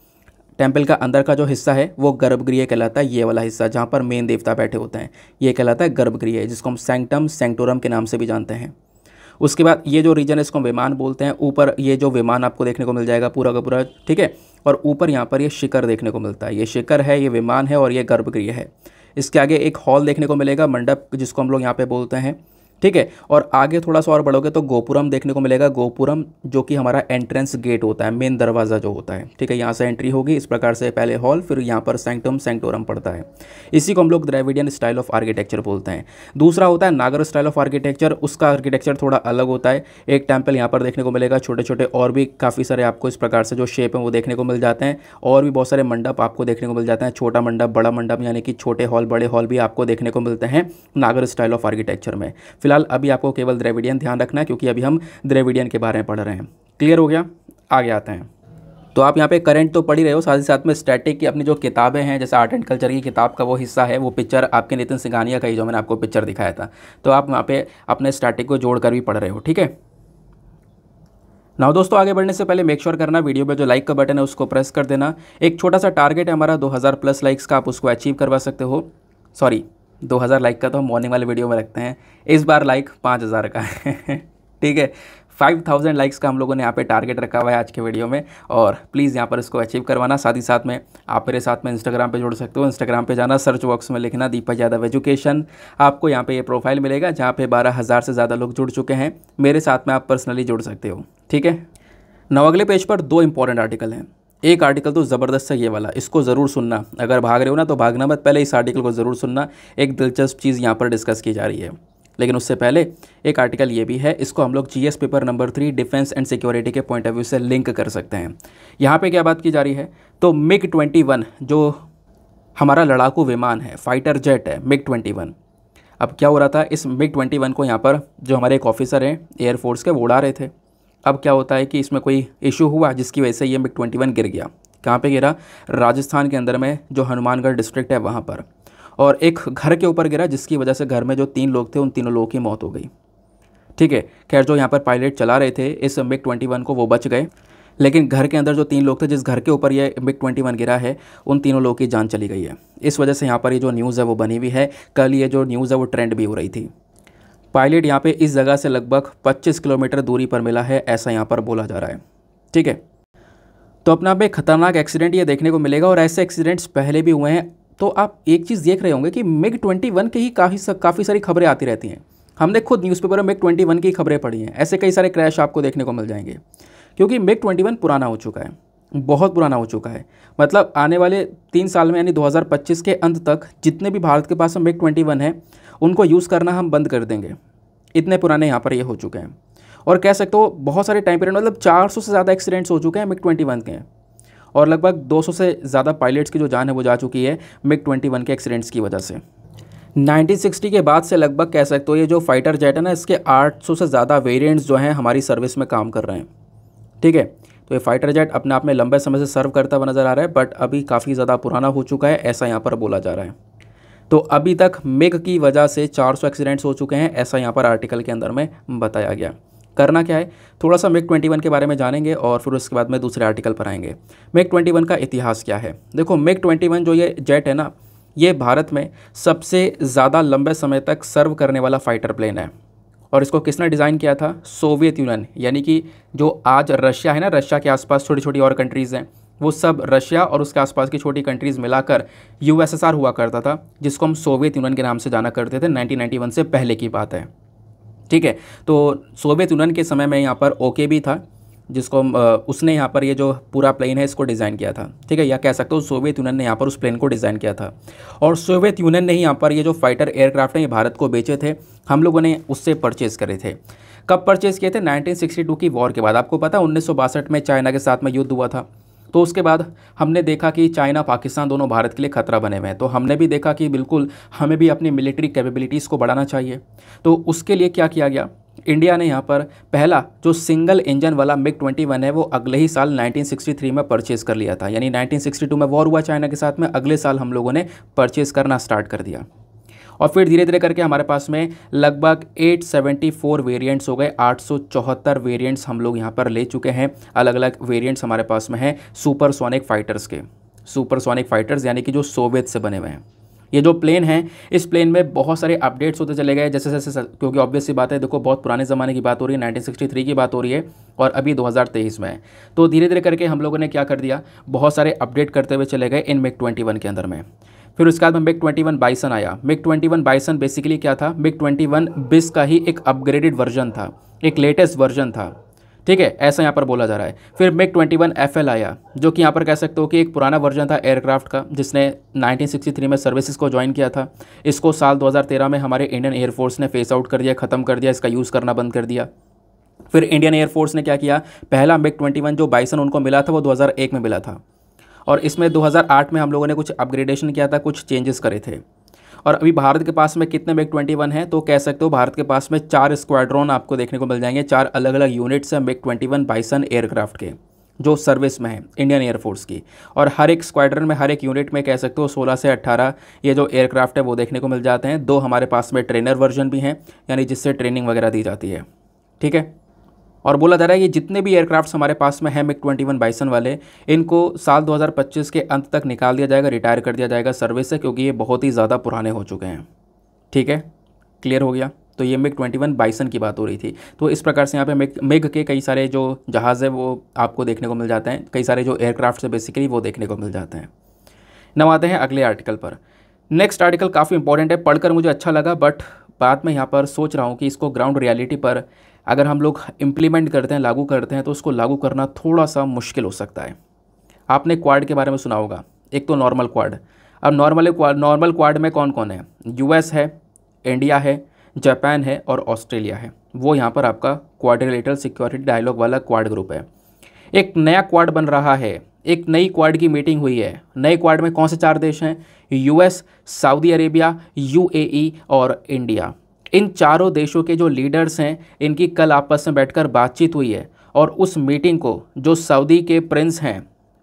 टेम्पल का अंदर का जो हिस्सा है वो गर्भगृह कहलाता है ये वाला हिस्सा जहाँ पर मेन देवता बैठे होते हैं ये कहलाता है गर्भगृह जिसको हम सेंगटम सेंक्टोरम के नाम से भी जानते हैं उसके बाद ये जो रीजन है इसको हम विमान बोलते हैं ऊपर ये जो विमान आपको देखने को मिल जाएगा पूरा का पूरा ठीक है और ऊपर यहाँ पर ये शिखर देखने को मिलता है ये शिखर है ये विमान है और ये गर्भगृह है इसके आगे एक हॉल देखने को मिलेगा मंडप जिसको हम लोग यहाँ पे बोलते हैं ठीक है और आगे थोड़ा सा और बढ़ोगे तो गोपुरम देखने को मिलेगा गोपुरम जो कि हमारा एंट्रेंस गेट होता है मेन दरवाज़ा जो होता है ठीक है यहाँ से एंट्री होगी इस प्रकार से पहले हॉल फिर यहाँ पर सेंटम सेंटोरम पड़ता है इसी को हम लोग द्रेविडियन स्टाइल ऑफ आर्किटेक्चर बोलते हैं दूसरा होता है नागर स्टाइल ऑफ आर्किटेक्चर उसका आर्किटेक्चर थोड़ा अलग होता है एक टेम्पल यहाँ पर देखने को मिलेगा छोटे छोटे और भी काफ़ी सारे आपको इस प्रकार से जो शेप हैं वो देखने को मिल जाते हैं और भी बहुत सारे मंडप आपको देखने को मिल जाते हैं छोटा मंडप बड़ा मंडप यानी कि छोटे हॉल बड़े हॉल भी आपको देखने को मिलते हैं नागर स्टाइल ऑफ आर्किटेक्चर में फिलहाल अभी आपको केवल द्रेविडियन ध्यान रखना है क्योंकि अभी हम द्रेविडियन के बारे में पढ़ रहे हैं क्लियर हो गया आगे आते हैं तो आप यहाँ पे करंट तो पढ़ ही रहे हो साथ ही साथ में स्टैटिक की अपनी जो किताबें हैं जैसे आर्ट एंड कल्चर की किताब का वो हिस्सा है वो पिक्चर आपके नितिन सिंघानिया का ही जो मैंने आपको पिक्चर दिखाया था तो आप वहाँ पे अपने स्टैटिक को जोड़ कर भी पढ़ रहे हो ठीक है ना दोस्तों आगे बढ़ने से पहले मेक श्योर करना वीडियो पे जो लाइक का बटन है उसको प्रेस कर देना एक छोटा सा टारगेट है हमारा 2000 प्लस लाइक्स का आप उसको अचीव करवा सकते हो सॉरी 2000 लाइक का तो हम मॉर्निंग वाले वीडियो में रखते हैं इस बार लाइक 5000 का है ठीक है 5000 लाइक्स का हम लोगों ने यहाँ पे टारगेट रखा हुआ है आज के वीडियो में और प्लीज़ यहाँ पर इसको अचीव करवाना साथ ही साथ में आप मेरे साथ में इंस्टाग्राम पे जुड़ सकते हो इंस्टाग्राम पे जाना सर्च बॉक्स में लिखना दीपक यादव एजुकेशन आपको यहाँ पे ये प्रोफाइल मिलेगा जहाँ पे हज़ार से ज़्यादा लोग जुड़ चुके हैं मेरे साथ में आप पर्सनली जुड़ सकते हो ठीक है नौ अगले पेज पर दो इंपॉर्टेंट आर्टिकल हैं एक आर्टिकल तो ज़बरदस्त है ये वाला इसको ज़रूर सुनना अगर भाग रहे हो ना तो भागना मत पहले इस आर्टिकल को ज़रूर सुनना एक दिलचस्प चीज़ यहाँ पर डिस्कस की जा रही है लेकिन उससे पहले एक आर्टिकल ये भी है इसको हम लोग GS paper number three defence and security के पॉइंट ऑफ व्यू से लिंक कर सकते हैं यहाँ पे क्या बात की जा रही है तो मिग 21 जो हमारा लड़ाकू विमान है फाइटर जेट है मिग 21 अब क्या हो रहा था इस मिग 21 को यहाँ पर जो हमारे एक ऑफिसर हैं एयरफोर्स के वो उड़ा रहे थे अब क्या होता है कि इसमें कोई इशू हुआ जिसकी वजह से ये मिग ट्वेंटी वन गिर गया कहाँ पे गिरा राजस्थान के अंदर में जो हनुमानगढ़ डिस्ट्रिक्ट है वहाँ पर और एक घर के ऊपर गिरा जिसकी वजह से घर में जो तीन लोग थे उन तीनों लोगों की मौत हो गई ठीक है खैर जो यहाँ पर पायलट चला रहे थे इस मिग ट्वेंटी वन को वो बच गए लेकिन घर के अंदर जो तीन लोग थे जिस घर के ऊपर ये मिग ट्वेंटी वन गिरा है उन तीनों लोगों की जान चली गई है इस वजह से यहाँ पर ये जो न्यूज़ है वो बनी हुई है कल ये जो न्यूज़ है वो ट्रेंड भी हो रही थी पायलट यहाँ पे इस जगह से लगभग 25 किलोमीटर दूरी पर मिला है ऐसा यहाँ पर बोला जा रहा है ठीक है तो अपना आप खतरनाक एक्सीडेंट ये देखने को मिलेगा और ऐसे एक्सीडेंट्स पहले भी हुए हैं तो आप एक चीज़ देख रहे होंगे कि मिग ट्वेंटी वन ही काफ़ी सा, काफ़ी सारी खबरें आती रहती हैं हमने खुद न्यूज़पेपर में मिग ट्वेंटी वन की खबरें पढ़ी हैं ऐसे कई सारे क्रैश आपको देखने को मिल जाएंगे क्योंकि मिग ट्वेंटी वन पुराना हो चुका है बहुत पुराना हो चुका है मतलब आने वाले तीन साल में यानी 2025 के अंत तक जितने भी भारत के पास मेक ट्वेंटी वन है उनको यूज़ करना हम बंद कर देंगे इतने पुराने यहाँ पर ये यह हो चुके हैं और कह सकते हो बहुत सारे टाइम पीरियड मतलब 400 से ज़्यादा एक्सीडेंट्स हो चुके हैं मिग ट्वेंटी वन के और लगभग 200 से ज़्यादा पायलट्स की जो जान है वो जा चुकी है मिग ट्वेंटी वन के एक्सीडेंट्स की वजह से 1960 के बाद से लगभग कह सकते हो ये जो फाइटर जेट है ना इसके 800 से ज़्यादा वेरियंट्स जो हैं हमारी सर्विस में काम कर रहे हैं ठीक है तो ये फाइटर जेट अपने आप में लंबे समय से सर्व करता हुआ नज़र आ रहा है बट अभी काफ़ी ज़्यादा पुराना हो चुका है ऐसा यहाँ पर बोला जा रहा है तो अभी तक मेघ की वजह से 400 एक्सीडेंट्स हो चुके हैं ऐसा यहाँ पर आर्टिकल के अंदर में बताया गया करना क्या है थोड़ा सा मेक 21 के बारे में जानेंगे और फिर उसके बाद में दूसरे आर्टिकल पर आएंगे मेक 21 का इतिहास क्या है देखो मेक 21 जो ये जेट है ना ये भारत में सबसे ज़्यादा लंबे समय तक सर्व करने वाला फाइटर प्लेन है और इसको किसने डिज़ाइन किया था सोवियत यूनियन यानी कि जो आज रशिया है ना रशिया के आसपास छोटी छोटी और कंट्रीज़ हैं वो सब रशिया और उसके आसपास की छोटी कंट्रीज़ मिलाकर यूएसएसआर हुआ करता था जिसको हम सोवियत यूनियन के नाम से जाना करते थे 1991 से पहले की बात है ठीक है तो सोवियत यूनियन के समय में यहाँ पर ओके भी था जिसको उसने यहाँ पर ये जो पूरा प्लेन है इसको डिज़ाइन किया था ठीक है या कह सकते हो सोवियत यूनियन ने यहाँ पर उस प्लेन को डिज़ाइन किया था और सोवियत यूनियन ने ही यहाँ पर ये जो फाइटर एयरक्राफ्ट हैं ये भारत को बेचे थे हम लोगों ने उससे परचेज़ करे थे कब परचेज़ किए थे 1962 की वॉर के बाद आपको पता उन्नीस में चाइना के साथ में युद्ध हुआ था तो उसके बाद हमने देखा कि चाइना पाकिस्तान दोनों भारत के लिए खतरा बने हुए हैं तो हमने भी देखा कि बिल्कुल हमें भी अपनी मिलिट्री कैपेबिलिटीज़ को बढ़ाना चाहिए तो उसके लिए क्या किया गया इंडिया ने यहाँ पर पहला जो सिंगल इंजन वाला मिग 21 है वो अगले ही साल 1963 में परचेज़ कर लिया था यानी 1962 में वॉर हुआ चाइना के साथ में अगले साल हम लोगों ने परचेज़ करना स्टार्ट कर दिया और फिर धीरे धीरे करके हमारे पास में लगभग 874 वेरिएंट्स हो गए 874 वेरिएंट्स हम लोग यहाँ पर ले चुके हैं अलग अलग वेरियंट्स हमारे पास में हैं सुपरसोनिक फाइटर्स के सुपरसोनिक फाइटर्स यानी कि जो सोवियत से बने हुए हैं ये जो प्लेन है इस प्लेन में बहुत सारे अपडेट्स होते चले गए जैसे जैसे क्योंकि ऑब्वियसली बात है देखो बहुत पुराने ज़माने की बात हो रही है 1963 की बात हो रही है और अभी 2023 में है तो धीरे धीरे करके हम लोगों ने क्या कर दिया बहुत सारे अपडेट करते हुए चले गए इन मिक ट्वेंटी के अंदर में फिर उसके बाद में मिक ट्वेंटी वन बाइसन आया MiG twenty one Bison basically क्या था मिक ट्वेंटी वन बिस का ही एक अपग्रेडेड वर्जन था एक लेटेस्ट वर्जन था ठीक है ऐसा यहाँ पर बोला जा रहा है फिर MiG twenty one F L आया जो कि यहाँ पर कह सकते हो कि एक पुराना वर्जन था एयरक्राफ्ट का जिसने 1963 में सर्विसेज को ज्वाइन किया था इसको साल 2013 में हमारे इंडियन एयरफोर्स ने फेस आउट कर दिया ख़त्म कर दिया इसका यूज़ करना बंद कर दिया फिर इंडियन एयरफोर्स ने क्या किया पहला मिग ट्वेंटी जो बाइसन उनको मिला था वो दो में मिला था और इसमें 2008 में हम लोगों ने कुछ अपग्रेडेशन किया था कुछ चेंजेस करे थे और अभी भारत के पास में कितने मेक ट्वेंटी वन है तो कह सकते हो भारत के पास में चार स्क्वाड्रॉन आपको देखने को मिल जाएंगे चार अलग अलग यूनिट्स हैं MiG twenty one Bison aircraft के जो सर्विस में है इंडियन एयरफोर्स की और हर एक स्क्वाड्रन में हर एक यूनिट में कह सकते हो 16 से 18 ये जो एयरक्राफ्ट है वो देखने को मिल जाते हैं दो हमारे पास में ट्रेनर वर्जन भी हैं यानी जिससे ट्रेनिंग वगैरह दी जाती है ठीक है और बोला जा रहा है कि जितने भी एयरक्राफ्ट्स हमारे पास में हैं मिक ट्वेंटी वन बाइसन वाले इनको साल 2025 के अंत तक निकाल दिया जाएगा रिटायर कर दिया जाएगा सर्विस से क्योंकि ये बहुत ही ज़्यादा पुराने हो चुके हैं ठीक है क्लियर हो गया तो ये मिग ट्वेंटी वन बाइसन की बात हो रही थी तो इस प्रकार से यहाँ पे मिग मिग के कई सारे जो जहाज़ है वो आपको देखने को मिल जाते हैं कई सारे जो एयरक्राफ्ट है बेसिकली वो देखने को मिल जाते हैं नव आते हैं अगले आर्टिकल पर नेक्स्ट आर्टिकल काफ़ी इंपॉर्टेंट है पढ़कर मुझे अच्छा लगा बट बाद में यहाँ पर सोच रहा हूँ कि इसको ग्राउंड रियलिटी पर अगर हम लोग इम्प्लीमेंट करते हैं लागू करते हैं तो उसको लागू करना थोड़ा सा मुश्किल हो सकता है आपने क्वाड के बारे में सुना होगा एक तो नॉर्मल क्वाड अब नॉर्मल नॉर्मल क्वाड में कौन कौन है यू है इंडिया है जापान है और ऑस्ट्रेलिया है वो यहाँ पर आपका क्वाड्रिलेटरल सिक्योरिटी डायलॉग वाला क्वाड ग्रुप है एक नया क्वाड बन रहा है एक नई क्वाड की मीटिंग हुई है नए क्वाड में कौन से चार देश हैं यूएस सऊदी अरेबिया यूएई और इंडिया इन चारों देशों के जो लीडर्स हैं इनकी कल आपस में बैठकर बातचीत हुई है और उस मीटिंग को जो सऊदी के प्रिंस हैं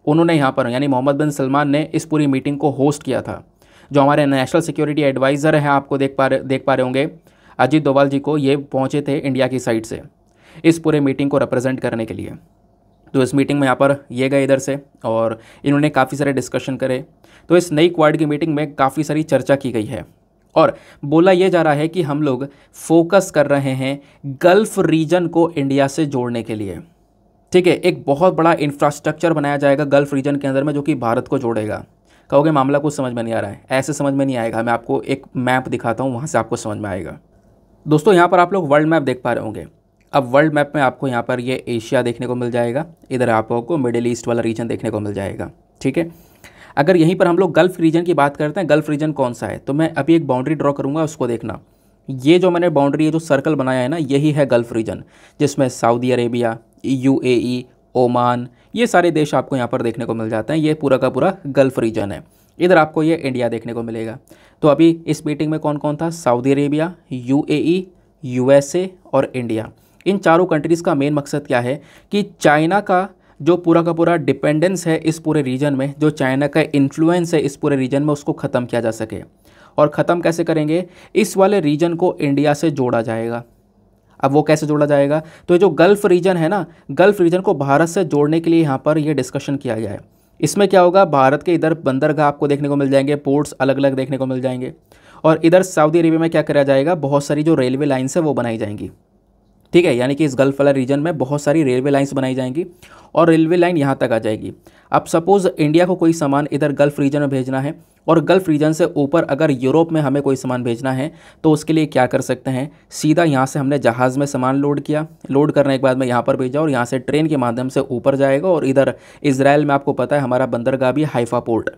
उन्होंने यहाँ पर यानी मोहम्मद बिन सलमान ने इस पूरी मीटिंग को होस्ट किया था जो हमारे नेशनल सिक्योरिटी एडवाइज़र हैं आपको देख पा रहे देख पा रहे होंगे अजीत डोवाल जी को ये पहुँचे थे इंडिया की साइड से इस पूरे मीटिंग को रिप्रेजेंट करने के लिए तो इस मीटिंग में यहाँ पर ये गए इधर से और इन्होंने काफ़ी सारे डिस्कशन करे तो इस नई क्वाड की मीटिंग में काफ़ी सारी चर्चा की गई है और बोला यह जा रहा है कि हम लोग फोकस कर रहे हैं गल्फ़ रीजन को इंडिया से जोड़ने के लिए ठीक है एक बहुत बड़ा इंफ्रास्ट्रक्चर बनाया जाएगा गल्फ़ रीजन के अंदर में जो कि भारत को जोड़ेगा कहोगे मामला कुछ समझ में नहीं आ रहा है ऐसे समझ में नहीं आएगा मैं आपको एक मैप दिखाता हूँ वहाँ से आपको समझ में आएगा दोस्तों यहाँ पर आप लोग वर्ल्ड मैप देख पा रहे होंगे अब वर्ल्ड मैप में आपको यहाँ पर ये एशिया देखने को मिल जाएगा इधर आपको मिडिल ईस्ट वाला रीजन देखने को मिल जाएगा ठीक है अगर यहीं पर हम लोग गल्फ रीजन की बात करते हैं गल्फ रीजन कौन सा है तो मैं अभी एक बाउंड्री ड्रॉ करूँगा उसको देखना ये जो मैंने बाउंड्री है जो सर्कल बनाया है ना यही है गल्फ रीजन जिसमें सऊदी अरेबिया यू ओमान ये सारे देश आपको यहाँ पर देखने को मिल जाते हैं ये पूरा का पूरा गल्फ रीजन है इधर आपको ये इंडिया देखने को मिलेगा तो अभी इस मीटिंग में कौन कौन था सऊदी अरेबिया यू यूएसए और इंडिया इन चारों कंट्रीज़ का मेन मकसद क्या है कि चाइना का जो पूरा का पूरा डिपेंडेंस है इस पूरे रीजन में जो चाइना का इन्फ्लुएंस है इस पूरे रीजन में उसको ख़त्म किया जा सके और ख़त्म कैसे करेंगे इस वाले रीजन को इंडिया से जोड़ा जाएगा अब वो कैसे जोड़ा जाएगा तो ये जो गल्फ़ रीजन है ना गल्फ़ रीजन को भारत से जोड़ने के लिए यहाँ पर ये डिस्कशन किया गया है इसमें क्या होगा भारत के इधर बंदरगाह आपको देखने को मिल जाएंगे पोर्ट्स अलग अलग देखने को मिल जाएंगे और इधर सऊदी अरेबिया में क्या करा जाएगा बहुत सारी जो रेलवे लाइन्स है वो बनाई जाएंगी ठीक है यानी कि इस गल्फ वाला रीजन में बहुत सारी रेलवे लाइन्स बनाई जाएंगी और रेलवे लाइन यहाँ तक आ जाएगी अब सपोज़ इंडिया को कोई सामान इधर गल्फ़ रीजन में भेजना है और गल्फ़ रीजन से ऊपर अगर यूरोप में हमें कोई सामान भेजना है तो उसके लिए क्या कर सकते हैं सीधा यहाँ से हमने जहाज़ में सामान लोड किया लोड करने के बाद में यहाँ पर भेजा और यहाँ से ट्रेन के माध्यम से ऊपर जाएगा और इधर इसराइल में आपको पता है हमारा बंदरगाह भी हाइफा पोर्ट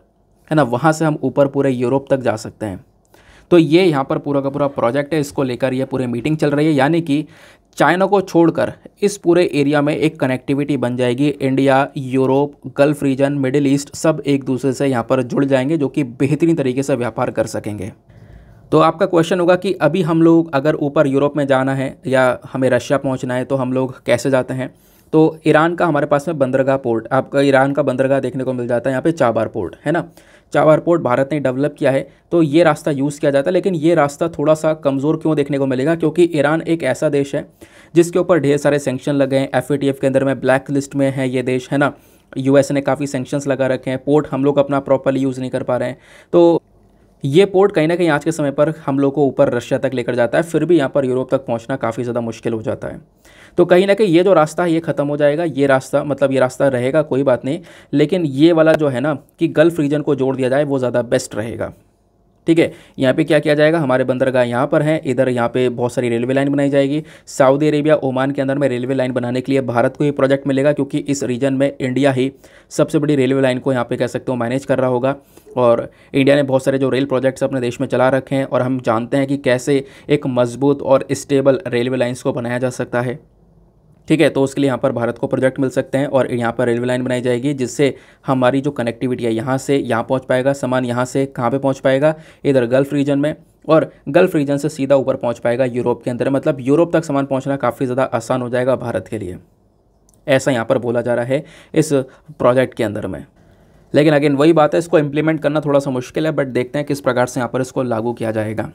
है ना वहाँ से हम ऊपर पूरे यूरोप तक जा सकते हैं तो ये यहाँ पर पूरा का पूरा प्रोजेक्ट है इसको लेकर ये पूरी मीटिंग चल रही है यानी कि चाइना को छोड़कर इस पूरे एरिया में एक कनेक्टिविटी बन जाएगी India Europe Gulf region Middle East सब एक दूसरे से यहाँ पर जुड़ जाएंगे जो कि बेहतरीन तरीके से व्यापार कर सकेंगे तो आपका क्वेश्चन होगा कि अभी हम लोग अगर ऊपर यूरोप में जाना है या हमें रशिया पहुँचना है तो हम लोग कैसे जाते हैं तो ईरान का हमारे पास में बंदरगाह पोर्ट आपका ईरान का बंदरगाह देखने को मिल जाता है यहाँ पे चाबार पोर्ट है ना चावा एयरपोर्ट भारत ने डेवलप किया है तो ये रास्ता यूज़ किया जाता है लेकिन ये रास्ता थोड़ा सा कमज़ोर क्यों देखने को मिलेगा क्योंकि ईरान एक ऐसा देश है जिसके ऊपर ढेर सारे सेंक्शन लगे हैं एफ के अंदर में ब्लैक लिस्ट में है ये देश है ना यू ने काफ़ी सेंक्शंस लगा रखे हैं पोर्ट हम लोग अपना प्रॉपरली यूज़ नहीं कर पा रहे हैं तो ये पोर्ट कहीं ना कहीं आज के समय पर हम लोग को ऊपर रशिया तक लेकर जाता है फिर भी यहाँ पर यूरोप तक पहुँचना काफ़ी ज़्यादा मुश्किल हो जाता है तो कहीं ना कहीं ये जो रास्ता है ये ख़त्म हो जाएगा ये रास्ता मतलब ये रास्ता रहेगा कोई बात नहीं लेकिन ये वाला जो है ना कि गल्फ़ रीजन को जोड़ दिया जाए वो ज़्यादा बेस्ट रहेगा ठीक है यहाँ पे क्या किया जाएगा हमारे बंदरगाह यहाँ पर हैं इधर यहाँ पे बहुत सारी रेलवे लाइन बनाई जाएगी सऊदी अरेबिया ओमान के अंदर में रेलवे लाइन बनाने के लिए भारत को ये प्रोजेक्ट मिलेगा क्योंकि इस रीजन में इंडिया ही सबसे बड़ी रेलवे लाइन को यहाँ पे कह सकते हो मैनेज कर रहा होगा और इंडिया ने बहुत सारे जो रेल प्रोजेक्ट्स अपने देश में चला रखे हैं और हम जानते हैं कि कैसे एक मजबूत और स्टेबल रेलवे लाइन्स को बनाया जा सकता है ठीक है तो उसके लिए यहाँ पर भारत को प्रोजेक्ट मिल सकते हैं और यहाँ पर रेलवे लाइन बनाई जाएगी जिससे हमारी जो कनेक्टिविटी है यहाँ से यहाँ पहुँच पाएगा सामान यहाँ से कहाँ पर पहुँच पाएगा इधर गल्फ़ रीजन में और गल्फ रीजन से सीधा ऊपर पहुँच पाएगा यूरोप के अंदर मतलब यूरोप तक सामान पहुँचना काफ़ी ज़्यादा आसान हो जाएगा भारत के लिए ऐसा यहाँ पर बोला जा रहा है इस प्रोजेक्ट के अंदर में लेकिन अगेन वही बात है इसको इम्प्लीमेंट करना थोड़ा सा मुश्किल है बट देखते हैं किस प्रकार से यहाँ पर इसको लागू किया जाएगा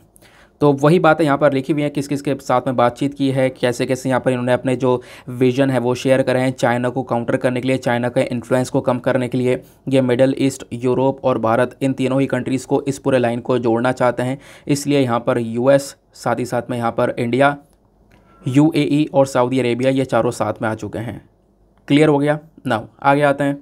तो वही बातें यहाँ पर लिखी हुई हैं किस किस के साथ में बातचीत की है कैसे कैसे यहाँ पर इन्होंने अपने जो विजन है वो शेयर करें हैं चाइना को काउंटर करने के लिए चाइना के इन्फ्लुएंस को कम करने के लिए ये मिडल ईस्ट यूरोप और भारत इन तीनों ही कंट्रीज़ को इस पूरे लाइन को जोड़ना चाहते हैं इसलिए यहाँ पर यू साथ ही साथ में यहाँ पर इंडिया यू e और सऊदी अरेबिया ये चारों साथ में आ चुके हैं क्लियर हो गया नाउ आगे आते हैं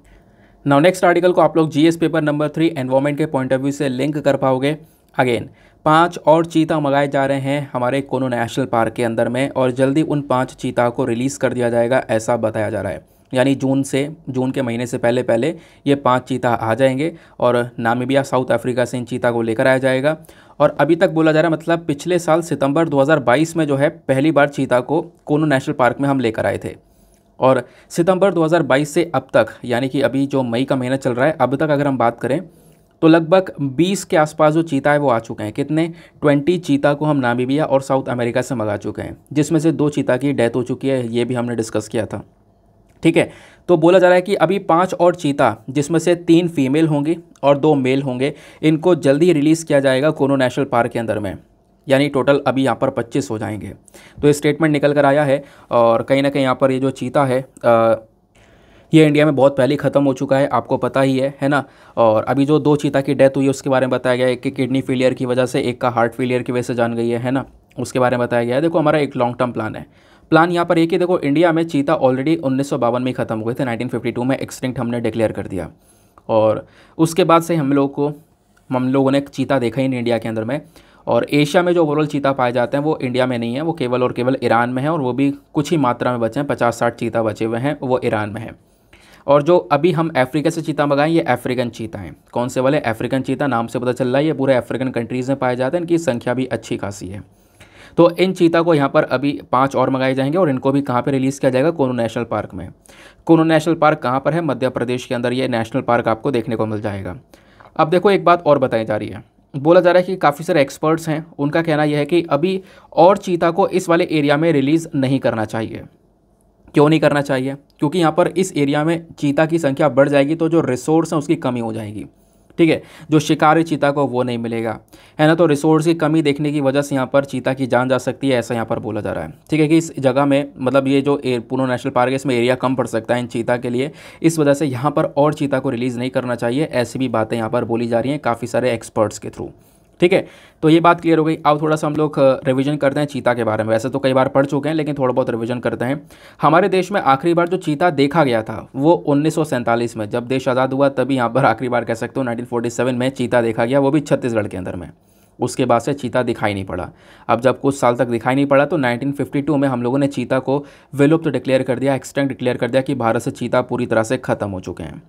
नाउ नेक्स्ट आर्टिकल को आप लोग GS paper number three environment के पॉइंट ऑफ व्यू से लिंक कर पाओगे अगेन पांच और चीता मंगाए जा रहे हैं हमारे कोनो नेशनल पार्क के अंदर में और जल्दी उन पांच चीता को रिलीज़ कर दिया जाएगा ऐसा बताया जा रहा है यानी जून से जून के महीने से पहले पहले ये पांच चीता आ जाएंगे और नामीबिया साउथ अफ्रीका से इन चीता को लेकर आया जाएगा और अभी तक बोला जा रहा है मतलब पिछले साल सितंबर 2022 में जो है पहली बार चीता को कोनो नेशनल पार्क में हम लेकर आए थे और सितंबर 2022 से अब तक यानी कि अभी जो मई का महीना चल रहा है अब तक अगर हम बात करें तो लगभग 20 के आसपास जो चीता है वो आ चुके हैं कितने 20 चीता को हम नामीबिया और साउथ अमेरिका से मंगा चुके हैं जिसमें से दो चीता की डेथ हो चुकी है ये भी हमने डिस्कस किया था ठीक है तो बोला जा रहा है कि अभी पांच और चीता जिसमें से तीन फीमेल होंगी और दो मेल होंगे इनको जल्दी ही रिलीज़ किया जाएगा कोनो नेशनल पार्क के अंदर में यानी टोटल अभी यहाँ पर 25 हो जाएंगे तो ये स्टेटमेंट निकल कर आया है और कहीं ना कहीं यहाँ पर ये जो चीता है ये इंडिया में बहुत पहले ख़त्म हो चुका है आपको पता ही है है ना और अभी जो दो चीता की डेथ हुई है उसके बारे में बताया गया एक की किडनी फेलियर की वजह से एक का हार्ट फेलियर की वजह से जान गई है है ना उसके बारे में बताया गया है देखो हमारा एक लॉन्ग टर्म प्लान है प्लान यहाँ पर एक ही देखो इंडिया में चीता ऑलरेडी उन्नीस में ख़त्म हुए थे नाइनटीन में एक्सटिंक्ट हमने डिक्लेयर कर दिया और उसके बाद से हम लोग को हम लोगों ने चीता देखा ही नहीं इंडिया के अंदर में और एशिया में जो ओवरऑल चीता पाए जाते हैं वो इंडिया में नहीं है वो केवल और केवल ईरान में है और वो भी कुछ ही मात्रा में बचे हैं पचास साठ चीता बचे हुए हैं वो ईरान में है और जो अभी हम अफ्रीका से चीता मंगाएं ये अफ्रीकन चीता हैं कौन से वाले अफ्रीकन चीता नाम से पता चल रहा है ये पूरे अफ्रीकन कंट्रीज़ में पाए जाते हैं इनकी संख्या भी अच्छी खासी है तो इन चीता को यहाँ पर अभी पाँच और मंगाए जाएंगे और इनको भी कहाँ पर रिलीज़ किया जाएगा कोनो नेशनल पार्क में कोनो नेशनल पार्क कहाँ पर है मध्य प्रदेश के अंदर ये नेशनल पार्क आपको देखने को मिल जाएगा अब देखो एक बात और बताई जा रही है बोला जा रहा है कि काफ़ी सारे एक्सपर्ट्स हैं उनका कहना यह है कि अभी और चीता को इस वाले एरिया में रिलीज़ नहीं करना चाहिए क्यों नहीं करना चाहिए क्योंकि यहाँ पर इस एरिया में चीता की संख्या बढ़ जाएगी तो जो रिसोर्स हैं उसकी कमी हो जाएगी ठीक है जो शिकारी चीता को वो नहीं मिलेगा है ना तो रिसोर्स की कमी देखने की वजह से यहाँ पर चीता की जान जा सकती है ऐसा यहाँ पर बोला जा रहा है ठीक है कि इस जगह में मतलब ये जो पुनो नेशनल पार्क है इसमें एरिया कम पड़ सकता है इन चीता के लिए इस वजह से यहाँ पर और चीता को रिलीज़ नहीं करना चाहिए ऐसी भी बातें यहाँ पर बोली जा रही हैं काफ़ी सारे एक्सपर्ट्स के थ्रू ठीक है तो ये बात क्लियर हो गई अब थोड़ा सा हम लोग रिवीजन करते हैं चीता के बारे में वैसे तो कई बार पढ़ चुके हैं लेकिन थोड़ा बहुत रिवीजन करते हैं हमारे देश में आखिरी बार जो चीता देखा गया था वो उन्नीस में जब देश आज़ाद हुआ तभी यहाँ पर आखिरी बार कह सकते हो नाइनटीन में चीता देखा गया वो भी छत्तीसगढ़ के अंदर में उसके बाद से चीता दिखाई नहीं पड़ा अब जब कुछ साल तक दिखाई नहीं पड़ा तो 1952 में हम लोगों ने चीता को विलुप्त डिक्लेयर कर दिया एक्सटेंट डिक्लेयर कर दिया कि भारत से चीता पूरी तरह से ख़त्म हो चुके हैं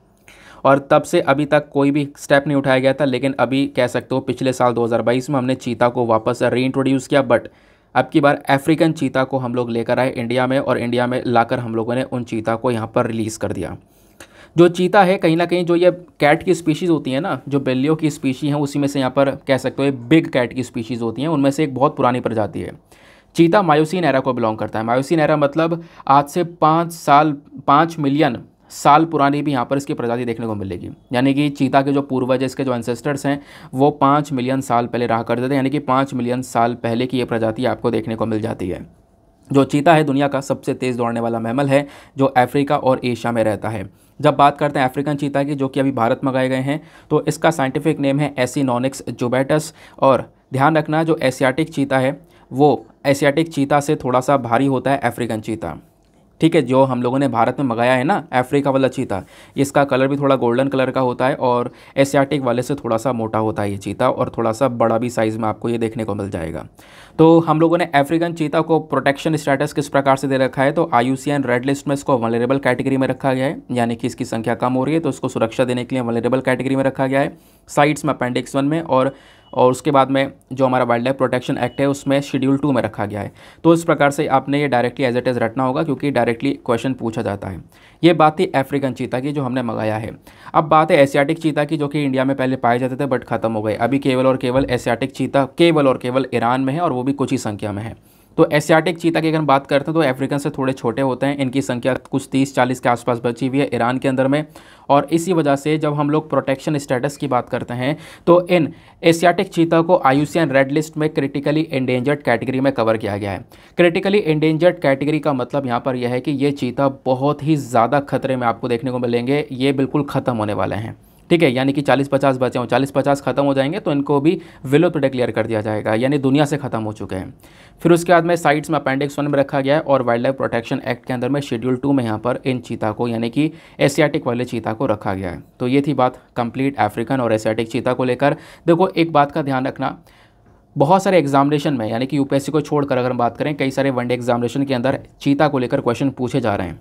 और तब से अभी तक कोई भी स्टेप नहीं उठाया गया था लेकिन अभी कह सकते हो पिछले साल 2022 में हमने चीता को वापस री इंट्रोड्यूस किया बट अब की बार अफ्रीकन चीता को हम लोग लेकर आए इंडिया में और इंडिया में लाकर हम लोगों ने उन चीता को यहाँ पर रिलीज़ कर दिया जो चीता है कहीं ना कहीं जो ये कैट की स्पीशीज़ होती है ना जो बिल्लियों की स्पीशी हैं उसी में से यहाँ पर कह सकते हो बिग कैट की स्पीशीज़ होती हैं उनमें से एक बहुत पुरानी प्रजाति है चीता मायूसी एरा को बिलोंग करता है मायूसी एरा मतलब आज से पाँच साल पाँच मिलियन साल पुरानी भी यहाँ पर इसकी प्रजाति देखने को मिलेगी यानी कि चीता के जो पूर्वज इसके जो एंसेस्टर्स हैं वो पाँच मिलियन साल पहले रहा करते थे यानी कि पाँच मिलियन साल पहले की ये प्रजाति आपको देखने को मिल जाती है जो चीता है दुनिया का सबसे तेज़ दौड़ने वाला मैमल है जो अफ्रीका और एशिया में रहता है जब बात करते हैं अफ्रीकन चीता की जो कि अभी भारत में गाए गए हैं तो इसका साइंटिफिक नेम है एसिनोनिक्स जुबैटस और ध्यान रखना जो एशियाटिक चीता है वो एशियाटिक चीता से थोड़ा सा भारी होता है अफ्रीकन चीता ठीक है जो हम लोगों ने भारत में मंगाया है ना अफ्रीका वाला चीता इसका कलर भी थोड़ा गोल्डन कलर का होता है और एशियाटिक वाले से थोड़ा सा मोटा होता है ये चीता और थोड़ा सा बड़ा भी साइज़ में आपको ये देखने को मिल जाएगा तो हम लोगों ने अफ्रीकन चीता को प्रोटेक्शन स्टेटस किस प्रकार से दे रखा है तो आई रेड लिस्ट में इसको वनरेबल कैटेगरी में रखा गया है यानी कि इसकी संख्या कम हो रही है तो इसको सुरक्षा देने के लिए वनरेबल कैटेगरी में रखा गया है साइट्स में अपेंडिक्स वन में और और उसके बाद में जो हमारा वाइल्ड लाइफ प्रोटेक्शन एक्ट है उसमें शेड्यूल टू में रखा गया है तो इस प्रकार से आपने ये डायरेक्टली एज एट एज रटना होगा क्योंकि डायरेक्टली क्वेश्चन पूछा जाता है ये बात थी अफ्रीकन चीता की जो हमने मंगाया है अब बात है एशियाटिक चीता की जो कि इंडिया में पहले पाए जाते थे बट खत्म हो गए अभी केवल और केवल एशियाटिक चीता केवल और केवल ईरान में है और वो भी कुछ ही संख्या में है तो एशियाटिक चीता की अगर बात करते हैं तो अफ्रीकन से थोड़े छोटे होते हैं इनकी संख्या कुछ तीस चालीस के आसपास बची हुई है ईरान के अंदर में और इसी वजह से जब हम लोग प्रोटेक्शन स्टेटस की बात करते हैं तो इन एशियाटिक चीता को आयुसियन रेड लिस्ट में क्रिटिकली एंडेंजर्ड कैटेगरी में कवर किया गया है क्रिटिकली एंडेंजर्ड कैटेगरी का मतलब यहाँ पर यह है कि ये चीता बहुत ही ज़्यादा खतरे में आपको देखने को मिलेंगे ये बिल्कुल ख़त्म होने वाले हैं ठीक है यानी कि चालीस पचास बचे हों चालीस पचास खत्म हो जाएंगे तो इनको भी विलो डिक्लेयर कर दिया जाएगा यानी दुनिया से खत्म हो चुके हैं फिर उसके बाद में साइट्स में अपेंडिक्स वन में रखा गया है और वाइल्ड लाइफ प्रोटेक्शन एक्ट के अंदर में शेड्यूल टू में यहाँ पर इन चीता को यानी कि एशियाटिक वाले चीता को रखा गया है तो ये थी बात कंप्लीट अफ्रीकन और एशियाटिक चीता को लेकर देखो एक बात का ध्यान रखना बहुत सारे एग्जामिनेशन में यानी कि यूपीएससी को छोड़कर अगर हम बात करें कई सारे वनडे एग्जामिनेशन के अंदर चीता को लेकर क्वेश्चन पूछे जा रहे हैं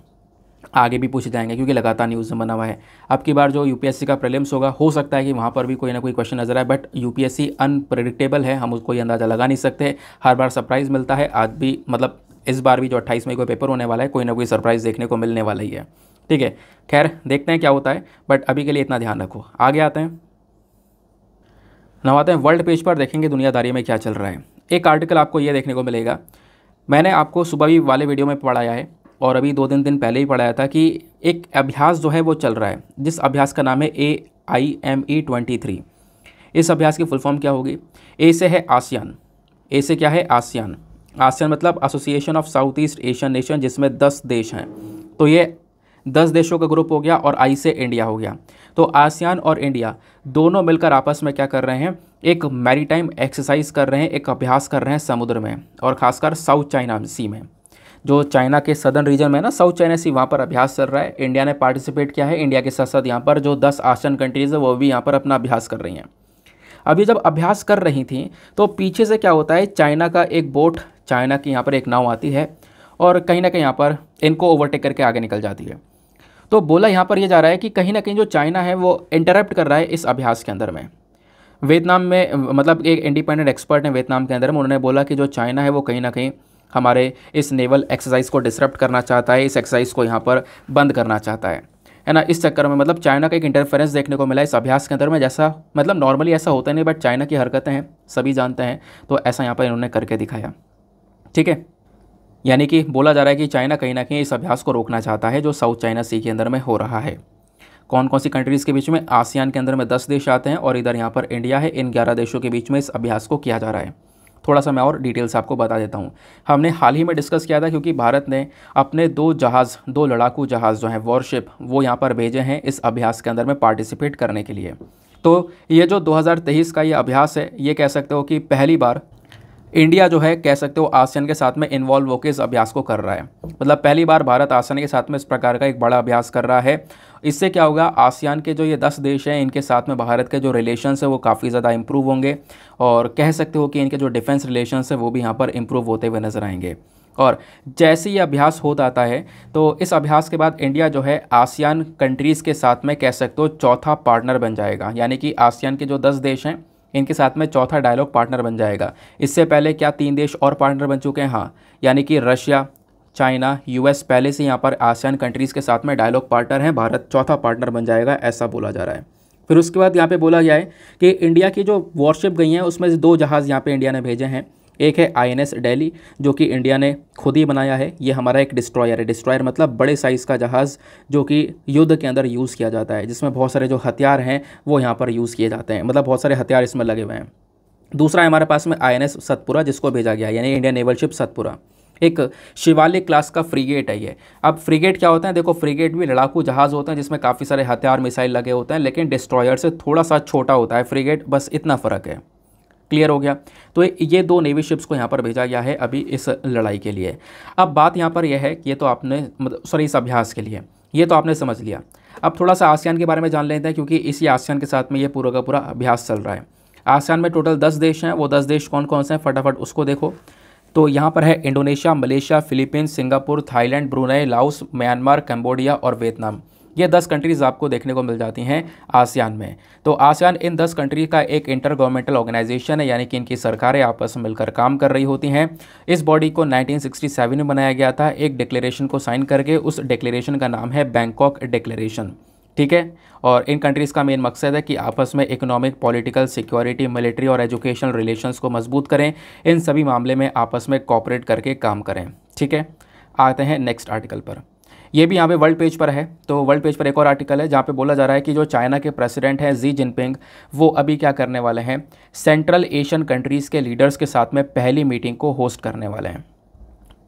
आगे भी पूछे जाएंगे क्योंकि लगातार न्यूज़ में बना हुआ है अब की बार जो यूपीएससी का प्रेलिम्स होगा हो सकता है कि वहाँ पर भी कोई ना कोई क्वेश्चन नजर आए बट यूपीएससी अनप्रेडिक्टेबल है हम उसको ये अंदाज़ा लगा नहीं सकते हर बार सरप्राइज़ मिलता है आज भी मतलब इस बार भी जो अट्ठाईस मई को पेपर होने वाला है कोई ना कोई सरप्राइज़ देखने को मिलने वाला ही है ठीक है खैर देखते हैं क्या होता है बट अभी के लिए इतना ध्यान रखो आगे आते हैं नवाते हैं वर्ल्ड पेज पर देखेंगे दुनियादारी में क्या चल रहा है एक आर्टिकल आपको ये देखने को मिलेगा मैंने आपको सुबह भी वाले वीडियो में पढ़ाया है और अभी दो दिन दिन पहले ही पढ़ाया था कि एक अभ्यास जो है वो चल रहा है जिस अभ्यास का नाम है A I M E twenty three इस अभ्यास की फुल फॉर्म क्या होगी ए से है आसियान ए से क्या है आसियान आसियान मतलब Association of South East Asian Nation जिसमें दस देश हैं तो ये दस देशों का ग्रुप हो गया और आई से इंडिया हो गया तो आसियान और इंडिया दोनों मिलकर आपस में क्या कर रहे हैं एक मैरीटाइम एक्सरसाइज कर रहे हैं एक अभ्यास कर रहे हैं समुद्र में और ख़ासकर साउथ चाइना सी में जो चाइना के सदर्न रीजन में ना साउथ चाइना सी वहाँ पर अभ्यास चल रहा है इंडिया ने पार्टिसिपेट किया है इंडिया के साथ साथ यहाँ पर जो दस आसियन कंट्रीज़ है वो भी यहाँ पर अपना अभ्यास कर रही हैं अभी जब अभ्यास कर रही थी तो पीछे से क्या होता है चाइना का एक बोट चाइना की यहाँ पर एक नाव आती है और कहीं ना कहीं यहाँ पर इनको ओवरटेक करके आगे निकल जाती है तो बोला यहाँ पर यह जा रहा है कि कहीं ना कहीं जो चाइना है वो इंटरप्ट कर रहा है इस अभ्यास के अंदर में वियतनाम में मतलब एक इंडिपेंडेंट एक्सपर्ट हैं वियतनाम के अंदर में उन्होंने बोला कि जो चाइना है वो कहीं ना कहीं हमारे इस नेवल एक्सरसाइज को डिसरप्ट करना चाहता है इस एक्सरसाइज को यहाँ पर बंद करना चाहता है है ना इस चक्कर में मतलब चाइना का एक इंटरफेरेंस देखने को मिला इस अभ्यास के अंदर में जैसा मतलब नॉर्मली ऐसा होता नहीं बट चाइना की हरकतें हैं सभी जानते हैं तो ऐसा यहाँ पर इन्होंने करके दिखाया ठीक है यानी कि बोला जा रहा है कि चाइना कहीं ना कहीं इस अभ्यास को रोकना चाहता है जो साउथ चाइना सी के अंदर में हो रहा है कौन कौन सी कंट्रीज़ के बीच में आसियान के अंदर में दस देश आते हैं और इधर यहाँ पर इंडिया है इन ग्यारह देशों के बीच में इस अभ्यास को किया जा रहा है थोड़ा सा मैं और डिटेल्स आपको बता देता हूँ हमने हाल ही में डिस्कस किया था क्योंकि भारत ने अपने दो जहाज़ दो लड़ाकू जहाज़ जो हैं वॉरशिप वो यहाँ पर भेजे हैं इस अभ्यास के अंदर में पार्टिसिपेट करने के लिए तो ये जो 2023 का ये अभ्यास है ये कह सकते हो कि पहली बार इंडिया जो है कह सकते हो आसियन के साथ में इन्वॉल्व होकर इस अभ्यास को कर रहा है मतलब पहली बार भारत आसियन के साथ में इस प्रकार का एक बड़ा अभ्यास कर रहा है इससे क्या होगा आसियान के जो ये दस देश हैं इनके साथ में भारत के जो रिलेशन है वो काफ़ी ज़्यादा इम्प्रूव होंगे और कह सकते हो कि इनके जो डिफेंस रिलेशन्स है वो भी यहाँ पर इम्प्रूव होते हुए नज़र आएंगे और जैसे ही अभ्यास हो जाता है तो इस अभ्यास के बाद इंडिया जो है आसियान कंट्रीज़ के साथ में कह सकते हो चौथा पार्टनर बन जाएगा यानी कि आसियान के जो दस देश हैं इनके साथ में चौथा डायलॉग पार्टनर बन जाएगा इससे पहले क्या तीन देश और पार्टनर बन चुके हैं हाँ यानी कि रशिया चाइना यूएस पहले से यहाँ पर आसियान कंट्रीज़ के साथ में डायलॉग पार्टनर हैं भारत चौथा पार्टनर बन जाएगा ऐसा बोला जा रहा है फिर उसके बाद यहाँ पे बोला गया है कि इंडिया की जो वॉरशिप गई हैं उसमें से दो जहाज़ यहाँ पे इंडिया ने भेजे हैं एक है आई एन एस डेली जो कि इंडिया ने खुद ही बनाया है ये हमारा एक डिस्ट्रॉयर है डिस्ट्रॉयर मतलब बड़े साइज़ का जहाज़ जो कि युद्ध के अंदर यूज़ किया जाता है जिसमें बहुत सारे जो हथियार हैं वो यहाँ पर यूज़ किए जाते हैं मतलब बहुत सारे हथियार इसमें लगे हुए हैं दूसरा है हमारे पास में आई एन एस सतपुरा जिसको भेजा गया यानी इंडियन नेवल शिप सतपुरा एक शिवालिक क्लास का फ्रीगेट है ये अब फ्रीगेट क्या होता है देखो फ्रीगेट भी लड़ाकू जहाज़ होते हैं जिसमें काफ़ी सारे हथियार मिसाइल लगे होते हैं लेकिन डिस्ट्रॉयर से थोड़ा सा छोटा होता है फ्रीगेट बस इतना फ़र्क है क्लियर हो गया तो ये दो नेवी शिप्स को यहाँ पर भेजा गया है अभी इस लड़ाई के लिए अब बात यहाँ पर यह है कि ये तो आपने मतलब सॉरी इस अभ्यास के लिए ये तो आपने समझ लिया अब थोड़ा सा आसियान के बारे में जान लेते हैं क्योंकि इसी आसियान के साथ में ये पूरा का पूरा अभ्यास चल रहा है आसियान में टोटल दस देश हैं वो दस देश कौन कौन से हैं फटाफट उसको देखो तो यहाँ पर है Indonesia Malaysia Philippines Singapore Thailand Brunei Laos Myanmar Cambodia और वियतनाम ये दस कंट्रीज़ आपको देखने को मिल जाती हैं आसियान में तो आसियान इन दस कंट्री का एक इंटर गवर्नमेंटल ऑर्गेनाइजेशन है यानी कि इनकी सरकारें आपस में मिलकर काम कर रही होती हैं इस बॉडी को 1967 में बनाया गया था एक डिक्लेरेशन को साइन करके उस डिक्लेरेशन का नाम है बैंकॉक डिक्लेरेशन ठीक है और इन कंट्रीज़ का मेन मकसद है कि आपस में इकोनॉमिक पॉलिटिकल सिक्योरिटी मिलिट्री और एजुकेशनल रिलेशंस को मजबूत करें इन सभी मामले में आपस में कॉपरेट करके काम करें ठीक है आते हैं नेक्स्ट आर्टिकल पर ये भी यहाँ पे वर्ल्ड पेज पर है तो वर्ल्ड पेज पर एक और आर्टिकल है जहाँ पे बोला जा रहा है कि जो चाइना के प्रेसिडेंट हैं जी जिनपिंग वो अभी क्या करने वाले हैं सेंट्रल एशियन कंट्रीज़ के लीडर्स के साथ में पहली मीटिंग को होस्ट करने वाले हैं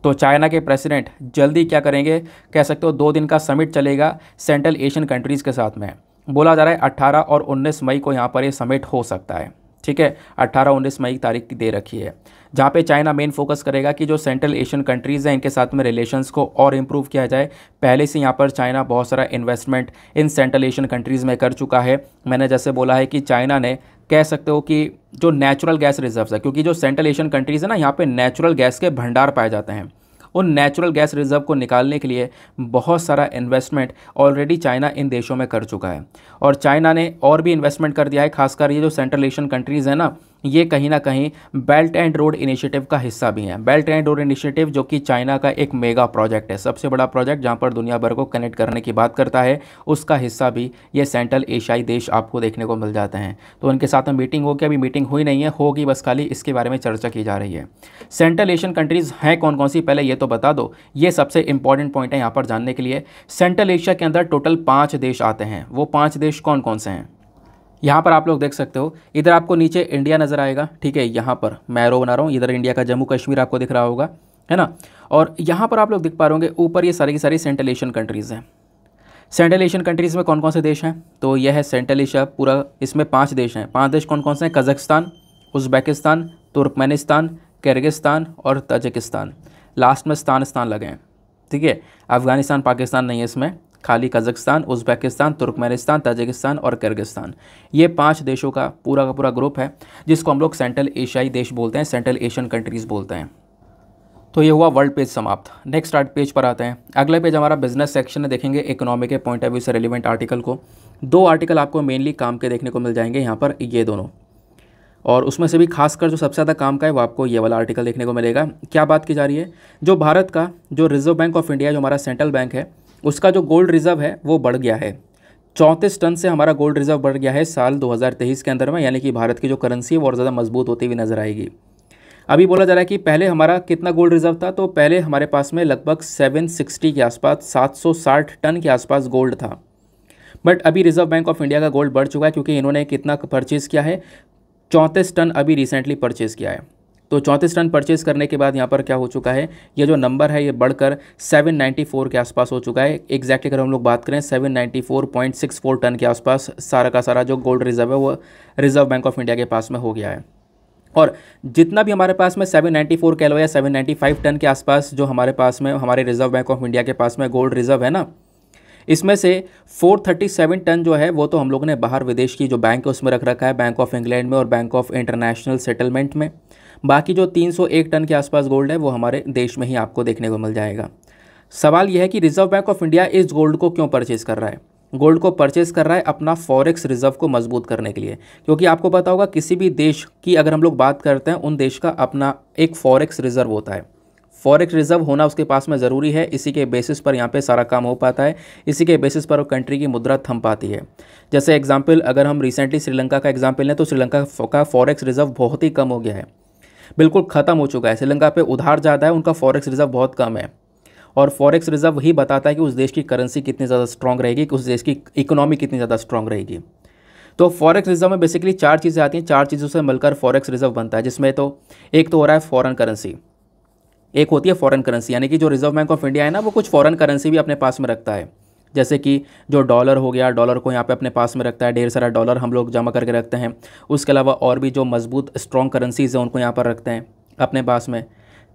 तो चाइना के प्रेसिडेंट जल्दी क्या करेंगे कह सकते हो दो दिन का समिट चलेगा सेंट्रल एशियन कंट्रीज़ के साथ में बोला जा रहा है 18 और 19 मई को यहाँ पर ये समिट हो सकता है ठीक है 18 उन्नीस मई की तारीख की दे रखी है जहाँ पे चाइना मेन फोकस करेगा कि जो सेंट्रल एशियन कंट्रीज़ हैं इनके साथ में रिलेशंस को और इम्प्रूव किया जाए पहले से यहाँ पर चाइना बहुत सारा इन्वेस्टमेंट इन सेंट्रल एशियन कंट्रीज़ में कर चुका है मैंने जैसे बोला है कि चाइना ने कह सकते हो कि जो नेचुरल गैस रिजर्व्स है क्योंकि जो सेंट्रल एशियन कंट्रीज़ है ना यहाँ पर नेचुरल गैस के भंडार पाए जाते हैं उन नेचुरल गैस रिजर्व को निकालने के लिए बहुत सारा इन्वेस्टमेंट ऑलरेडी चाइना इन देशों में कर चुका है और चाइना ने और भी इन्वेस्टमेंट कर दिया है खासकर ये जो सेंट्रल एशियन कंट्रीज़ हैं ना ये कहीं ना कहीं बेल्ट एंड रोड इनिशिएटिव का हिस्सा भी है बेल्ट एंड रोड इनिशिएटिव जो कि चाइना का एक मेगा प्रोजेक्ट है सबसे बड़ा प्रोजेक्ट जहां पर दुनिया भर को कनेक्ट करने की बात करता है उसका हिस्सा भी ये सेंट्रल एशियाई देश आपको देखने को मिल जाते हैं तो उनके साथ में मीटिंग होगी अभी मीटिंग हुई नहीं है होगी बस खाली इसके बारे में चर्चा की जा रही है सेंट्रल एशियन कंट्रीज़ हैं कौन कौन सी पहले ये तो बता दो ये सबसे इंपॉर्टेंट पॉइंट है यहाँ पर जानने के लिए सेंट्रल एशिया के अंदर टोटल पाँच देश आते हैं वो पाँच देश कौन कौन से हैं यहाँ पर आप लोग देख सकते हो इधर आपको नीचे इंडिया नज़र आएगा ठीक है यहाँ पर मैं रो बना रहा हूँ इधर इंडिया का जम्मू कश्मीर आपको दिख रहा होगा है ना और यहाँ पर आप लोग दिख पा रहे होंगे ऊपर ये सारी की सारी सेंट्रल एशियन कंट्रीज़ हैं सेंट्रल एशियन कंट्रीज़ में कौन कौन से देश हैं तो यह है सेंट्रल एशिया पूरा इसमें पाँच देश हैं पाँच देश कौन कौन से हैं कज़ाकिस्तान उज़्बेकिस्तान तुर्कमेनिस्तान किर्गिस्तान और तजाकिस्तान लास्ट में स्थान स्थान लगे हैं ठीक है अफ़गानिस्तान पाकिस्तान नहीं है इसमें खाली कज़कस्तान उज़्बेकिस्तान तुर्कमेनिस्तान ताजिकिस्तान और किर्गिस्तान ये पाँच देशों का पूरा का पूरा ग्रुप है जिसको हम लोग सेंट्रल एशियाई देश बोलते हैं सेंट्रल एशियन कंट्रीज़ बोलते हैं तो ये हुआ वर्ल्ड पेज समाप्त नेक्स्ट आर्ट पेज पर आते हैं अगला पेज हमारा बिजनेस सेक्शन है देखेंगे इकोनॉमी के पॉइंट ऑफ व्यू से रिलेवेंट आर्टिकल को दो आर्टिकल आपको मेनली काम के देखने को मिल जाएंगे यहाँ पर ये दोनों और उसमें से भी खासकर जो सबसे ज़्यादा काम का है वो आपको ये वाला आर्टिकल देखने को मिलेगा क्या बात की जा रही है जो भारत का जो रिजर्व बैंक ऑफ इंडिया जो हमारा सेंट्रल बैंक है उसका जो गोल्ड रिजर्व है वो बढ़ गया है चौंतीस टन से हमारा गोल्ड रिजर्व बढ़ गया है साल 2023 के अंदर में यानी कि भारत की जो करेंसी है वो और ज़्यादा मजबूत होती हुई नज़र आएगी अभी बोला जा रहा है कि पहले हमारा कितना गोल्ड रिजर्व था तो पहले हमारे पास में लगभग 760 के आसपास 760 टन के आसपास गोल्ड था बट अभी रिजर्व बैंक ऑफ इंडिया का गोल्ड बढ़ चुका है क्योंकि इन्होंने कितना परचेज़ किया है चौंतीस टन अभी रिसेंटली परचेज़ किया है तो चौंतीस टन परचेज़ करने के बाद यहाँ पर क्या हो चुका है ये जो नंबर है ये बढ़कर 794 के आसपास हो चुका है एग्जैक्टली अगर हम लोग बात करें 794.64 टन के आसपास सारा का सारा जो गोल्ड रिजर्व है वो रिजर्व बैंक ऑफ इंडिया के पास में हो गया है और जितना भी हमारे पास में 794 कह लो या 795 टन के आसपास जो हमारे पास में हमारे रिजर्व बैंक ऑफ इंडिया के पास में गोल्ड रिजर्व है ना इसमें से 437 टन जो है वो तो हम लोग ने बाहर विदेश की जो बैंक है उसमें रख रखा है बैंक ऑफ इंग्लैंड में और बैंक ऑफ इंटरनेशनल सेटलमेंट में बाकी जो 301 टन के आसपास गोल्ड है वो हमारे देश में ही आपको देखने को मिल जाएगा सवाल यह है कि रिजर्व बैंक ऑफ इंडिया इस गोल्ड को क्यों परचेज़ कर रहा है गोल्ड को परचेस कर रहा है अपना फॉरेक्स रिजर्व को मजबूत करने के लिए क्योंकि आपको पता होगा किसी भी देश की अगर हम लोग बात करते हैं उन देश का अपना एक फॉरेक्स रिजर्व होता है फॉरेक्स रिजर्व होना उसके पास में ज़रूरी है इसी के बेसिस पर यहाँ पे सारा काम हो पाता है इसी के बेसिस पर वो कंट्री की मुद्रा थम पाती है जैसे एग्जांपल अगर हम रिसेंटली श्रीलंका का एग्जांपल लें तो श्रीलंका का फॉरेक्स रिजर्व बहुत ही कम हो गया है बिल्कुल ख़त्म हो चुका है श्रीलंका पे उधार ज़्यादा है उनका फॉरेक्स रिजर्व बहुत कम है और फॉरेक्स रिजर्व वही बताता है कि उस देश की करेंसी कितनी ज़्यादा स्ट्रॉग रहेगी कि उस देश की इकोनॉमी कितनी ज़्यादा स्ट्रॉग रहेगी तो फॉरेक्स रिजर्व में बेसिकली चार चीज़ें आती हैं चार चीज़ों से मिलकर फॉरेक्स रिजर्व बनता है जिसमें तो एक तो हो रहा है फॉरेन करेंसी एक होती है फॉरेन करेंसी यानी कि जो रिजर्व बैंक ऑफ इंडिया है ना वो कुछ फॉरेन करेंसी भी अपने पास में रखता है जैसे कि जो डॉलर हो गया डॉलर को यहाँ पे अपने पास में रखता है ढेर सारा डॉलर हम लोग जमा करके रखते हैं उसके अलावा और भी जो मजबूत स्ट्रॉन्ग करेंसीज़ हैं उनको यहाँ पर रखते हैं अपने पास में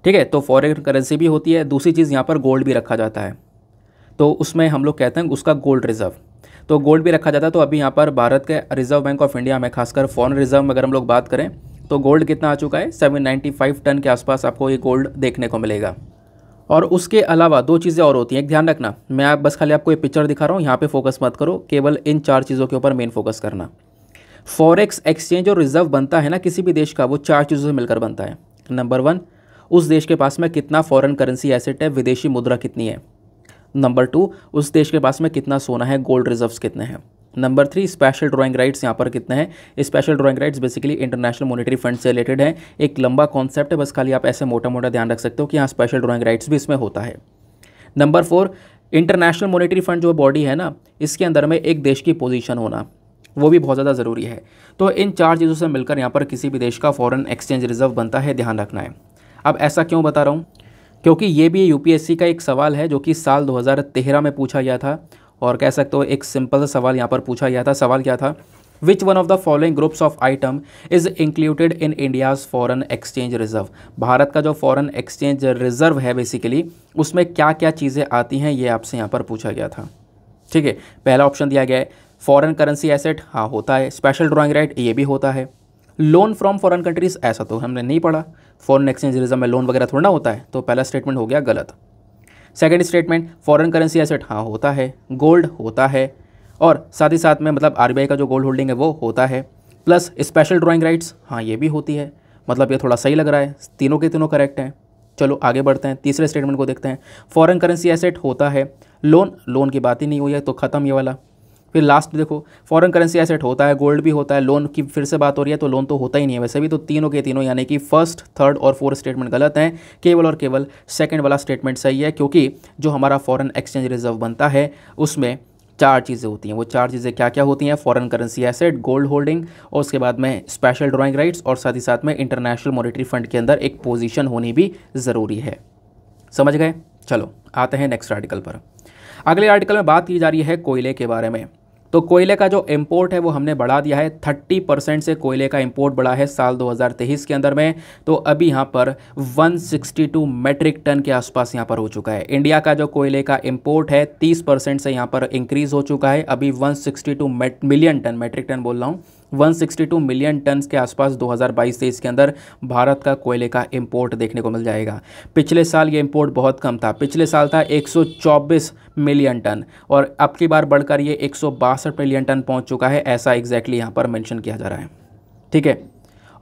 ठीक है तो फॉरेन करेंसी भी होती है दूसरी चीज़ यहाँ पर गोल्ड भी रखा जाता है तो उसमें हम लोग कहते हैं उसका गोल्ड रिज़र्व तो गोल्ड भी रखा जाता है तो अभी यहाँ पर भारत के रिजर्व बैंक ऑफ इंडिया में खासकर फॉरन रिजर्व में अगर हम लोग बात करें तो गोल्ड कितना आ चुका है 795 टन के आसपास आपको ये गोल्ड देखने को मिलेगा और उसके अलावा दो चीज़ें और होती हैं एक ध्यान रखना मैं आप बस खाली आपको ये पिक्चर दिखा रहा हूँ यहाँ पे फोकस मत करो केवल इन चार चीज़ों के ऊपर मेन फोकस करना फॉरेक्स एक्सचेंज और रिजर्व बनता है ना किसी भी देश का वो चार चीज़ों से मिलकर बनता है नंबर वन उस देश के पास में कितना फॉरन करेंसी एसेट है विदेशी मुद्रा कितनी है नंबर टू उस देश के पास में कितना सोना है गोल्ड रिजर्व कितने हैं number three special drawing rights यहाँ पर कितने हैं special drawing rights basically International Monetary Fund से रिलेटेड है एक लंबा कॉन्सेप्ट है बस खाली आप ऐसे मोटा मोटा ध्यान रख सकते हो कि यहाँ स्पेशल ड्राइंग राइट्स भी इसमें होता है number four International Monetary Fund जो बॉडी है ना इसके अंदर में एक देश की पोजीशन होना वो भी बहुत ज़्यादा ज़रूरी है तो इन चार चीज़ों से मिलकर यहाँ पर किसी भी देश का फॉरेन एक्सचेंज रिजर्व बनता है ध्यान रखना है अब ऐसा क्यों बता रहा हूँ क्योंकि ये भी यूपीएससी का एक सवाल है जो कि साल 2013 में पूछा गया था और कह सकते हो एक सिंपल सा सवाल यहाँ पर पूछा गया था सवाल क्या था which one of the following groups of item is included in India's foreign exchange reserve Bharat का जो फॉरन एक्सचेंज रिजर्व है बेसिकली उसमें क्या क्या चीज़ें आती हैं ये आपसे यहाँ पर पूछा गया था ठीक है पहला ऑप्शन दिया गया है फॉरन करेंसी एसेट हाँ होता है स्पेशल ड्राॅइंग राइट ये भी होता है लोन फ्रॉम फॉरन कंट्रीज़ ऐसा तो हमने नहीं पढ़ा फॉरन एक्सचेंज रिजर्व में लोन वगैरह थोड़ा होता है तो पहला स्टेटमेंट हो गया गलत second statement foreign currency asset हाँ होता है गोल्ड होता है और साथ ही साथ में मतलब आरबीआई का जो गोल्ड होल्डिंग है वो होता है प्लस स्पेशल ड्राइंग राइट्स हाँ ये भी होती है मतलब ये थोड़ा सही लग रहा है तीनों के तीनों करेक्ट हैं चलो आगे बढ़ते हैं तीसरे स्टेटमेंट को देखते हैं फॉरेन करेंसी एसेट होता है लोन लोन की बात ही नहीं हुई है तो ख़त्म ये वाला फिर लास्ट देखो फॉरेन करेंसी एसेट होता है गोल्ड भी होता है लोन की फिर से बात हो रही है तो लोन तो होता ही नहीं है वैसे भी तो तीनों के तीनों यानी कि फर्स्ट थर्ड और फोर्थ स्टेटमेंट गलत हैं केवल और केवल सेकंड वाला स्टेटमेंट सही है क्योंकि जो हमारा फॉरेन एक्सचेंज रिजर्व बनता है उसमें चार चीज़ें होती हैं वो चार चीज़ें क्या क्या होती हैं foreign currency asset gold holding और उसके बाद में स्पेशल ड्राइंग राइट्स और साथ ही साथ में इंटरनेशनल मॉनिटरी फंड के अंदर एक पोजीशन होनी भी ज़रूरी है समझ गए चलो आते हैं नेक्स्ट आर्टिकल पर अगले आर्टिकल में बात की जा रही है कोयले के बारे में तो कोयले का जो इम्पोर्ट है वो हमने बढ़ा दिया है थर्टी परसेंट से कोयले का इम्पोर्ट बढ़ा है साल 2023 के अंदर में तो अभी यहाँ पर 162 मेट्रिक टन के आसपास यहाँ पर हो चुका है इंडिया का जो कोयले का इम्पोर्ट है तीस परसेंट से यहाँ पर इंक्रीज़ हो चुका है अभी 162 मिलियन टन मेट्रिक टन बोल रहा हूँ 162 मिलियन टन के आसपास 2022 से के अंदर भारत का कोयले का इम्पोर्ट देखने को मिल जाएगा पिछले साल ये इम्पोर्ट बहुत कम था पिछले साल था 124 मिलियन टन और अब की बार बढ़कर ये एक मिलियन टन पहुंच चुका है ऐसा एग्जैक्टली यहाँ पर मैंशन किया जा रहा है ठीक है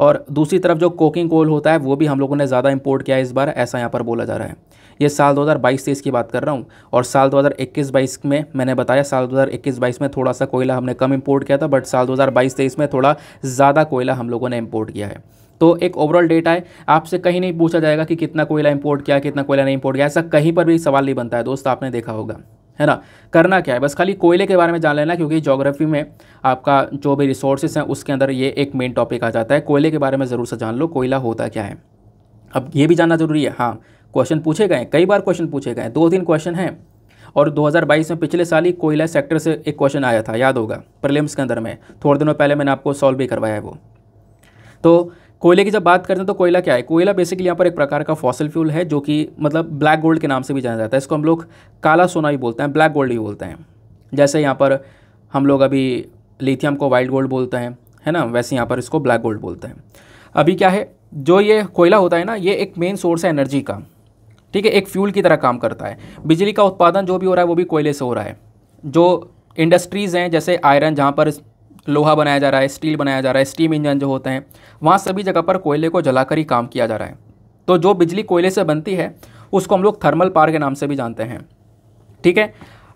और दूसरी तरफ जो कोकिंग कोल होता है वो भी हम लोगों ने ज़्यादा इम्पोर्ट किया है इस बार ऐसा यहाँ पर बोला जा रहा है ये साल 2022-23 की बात कर रहा हूँ और साल 2021 हज़ार में मैंने बताया साल 2021 हज़ार में थोड़ा सा कोयला हमने कम इम्पोर्ट किया था बट साल 2022-23 में थोड़ा ज़्यादा कोयला हम लोगों ने इम्पोर्ट किया है तो एक ओवरऑल डेटा है आपसे कहीं नहीं पूछा जाएगा कि कितना कोयला इम्पोर्ट किया कितना कोयला नहीं इम्पोर्ट किया ऐसा कहीं पर भी सवाल नहीं बनता है दोस्त आपने देखा होगा है ना करना क्या है बस खाली कोयले के बारे में जान लेना क्योंकि जोग्राफी में आपका जो भी रिसोर्सेज हैं उसके अंदर ये एक मेन टॉपिक आ जाता है कोयले के बारे में ज़रूर से जान लो कोयला होता क्या है अब ये भी जानना ज़रूरी है हाँ क्वेश्चन पूछे गए कई बार क्वेश्चन पूछे गए दो तीन क्वेश्चन हैं और 2022 में पिछले साल ही कोयला सेक्टर से एक क्वेश्चन आया था याद होगा प्रलिम्स के अंदर में थोड़े दिनों पहले मैंने आपको सॉल्व भी करवाया है वो तो कोयले की जब बात करते हैं तो कोयला क्या है कोयला बेसिकली यहाँ पर एक प्रकार का फॉसल फ्यूल है जो कि मतलब ब्लैक गोल्ड के नाम से भी जाना जाता है इसको हम लोग काला सोना भी बोलते हैं ब्लैक गोल्ड भी बोलते हैं जैसे यहाँ पर हम लोग अभी लिथियम को वाइल्ड गोल्ड बोलते हैं है ना वैसे यहाँ पर इसको ब्लैक गोल्ड बोलते हैं अभी क्या है जो ये कोयला होता है ना ये एक मेन सोर्स है एनर्जी का ठीक है एक फ्यूल की तरह काम करता है बिजली का उत्पादन जो भी हो रहा है वो भी कोयले से हो रहा है जो इंडस्ट्रीज़ हैं जैसे आयरन जहाँ पर लोहा बनाया जा रहा है स्टील बनाया जा रहा है स्टीम इंजन जो होते हैं वहाँ सभी जगह पर कोयले को जलाकर ही काम किया जा रहा है तो जो बिजली कोयले से बनती है उसको हम लोग थर्मल पावर के नाम से भी जानते हैं ठीक है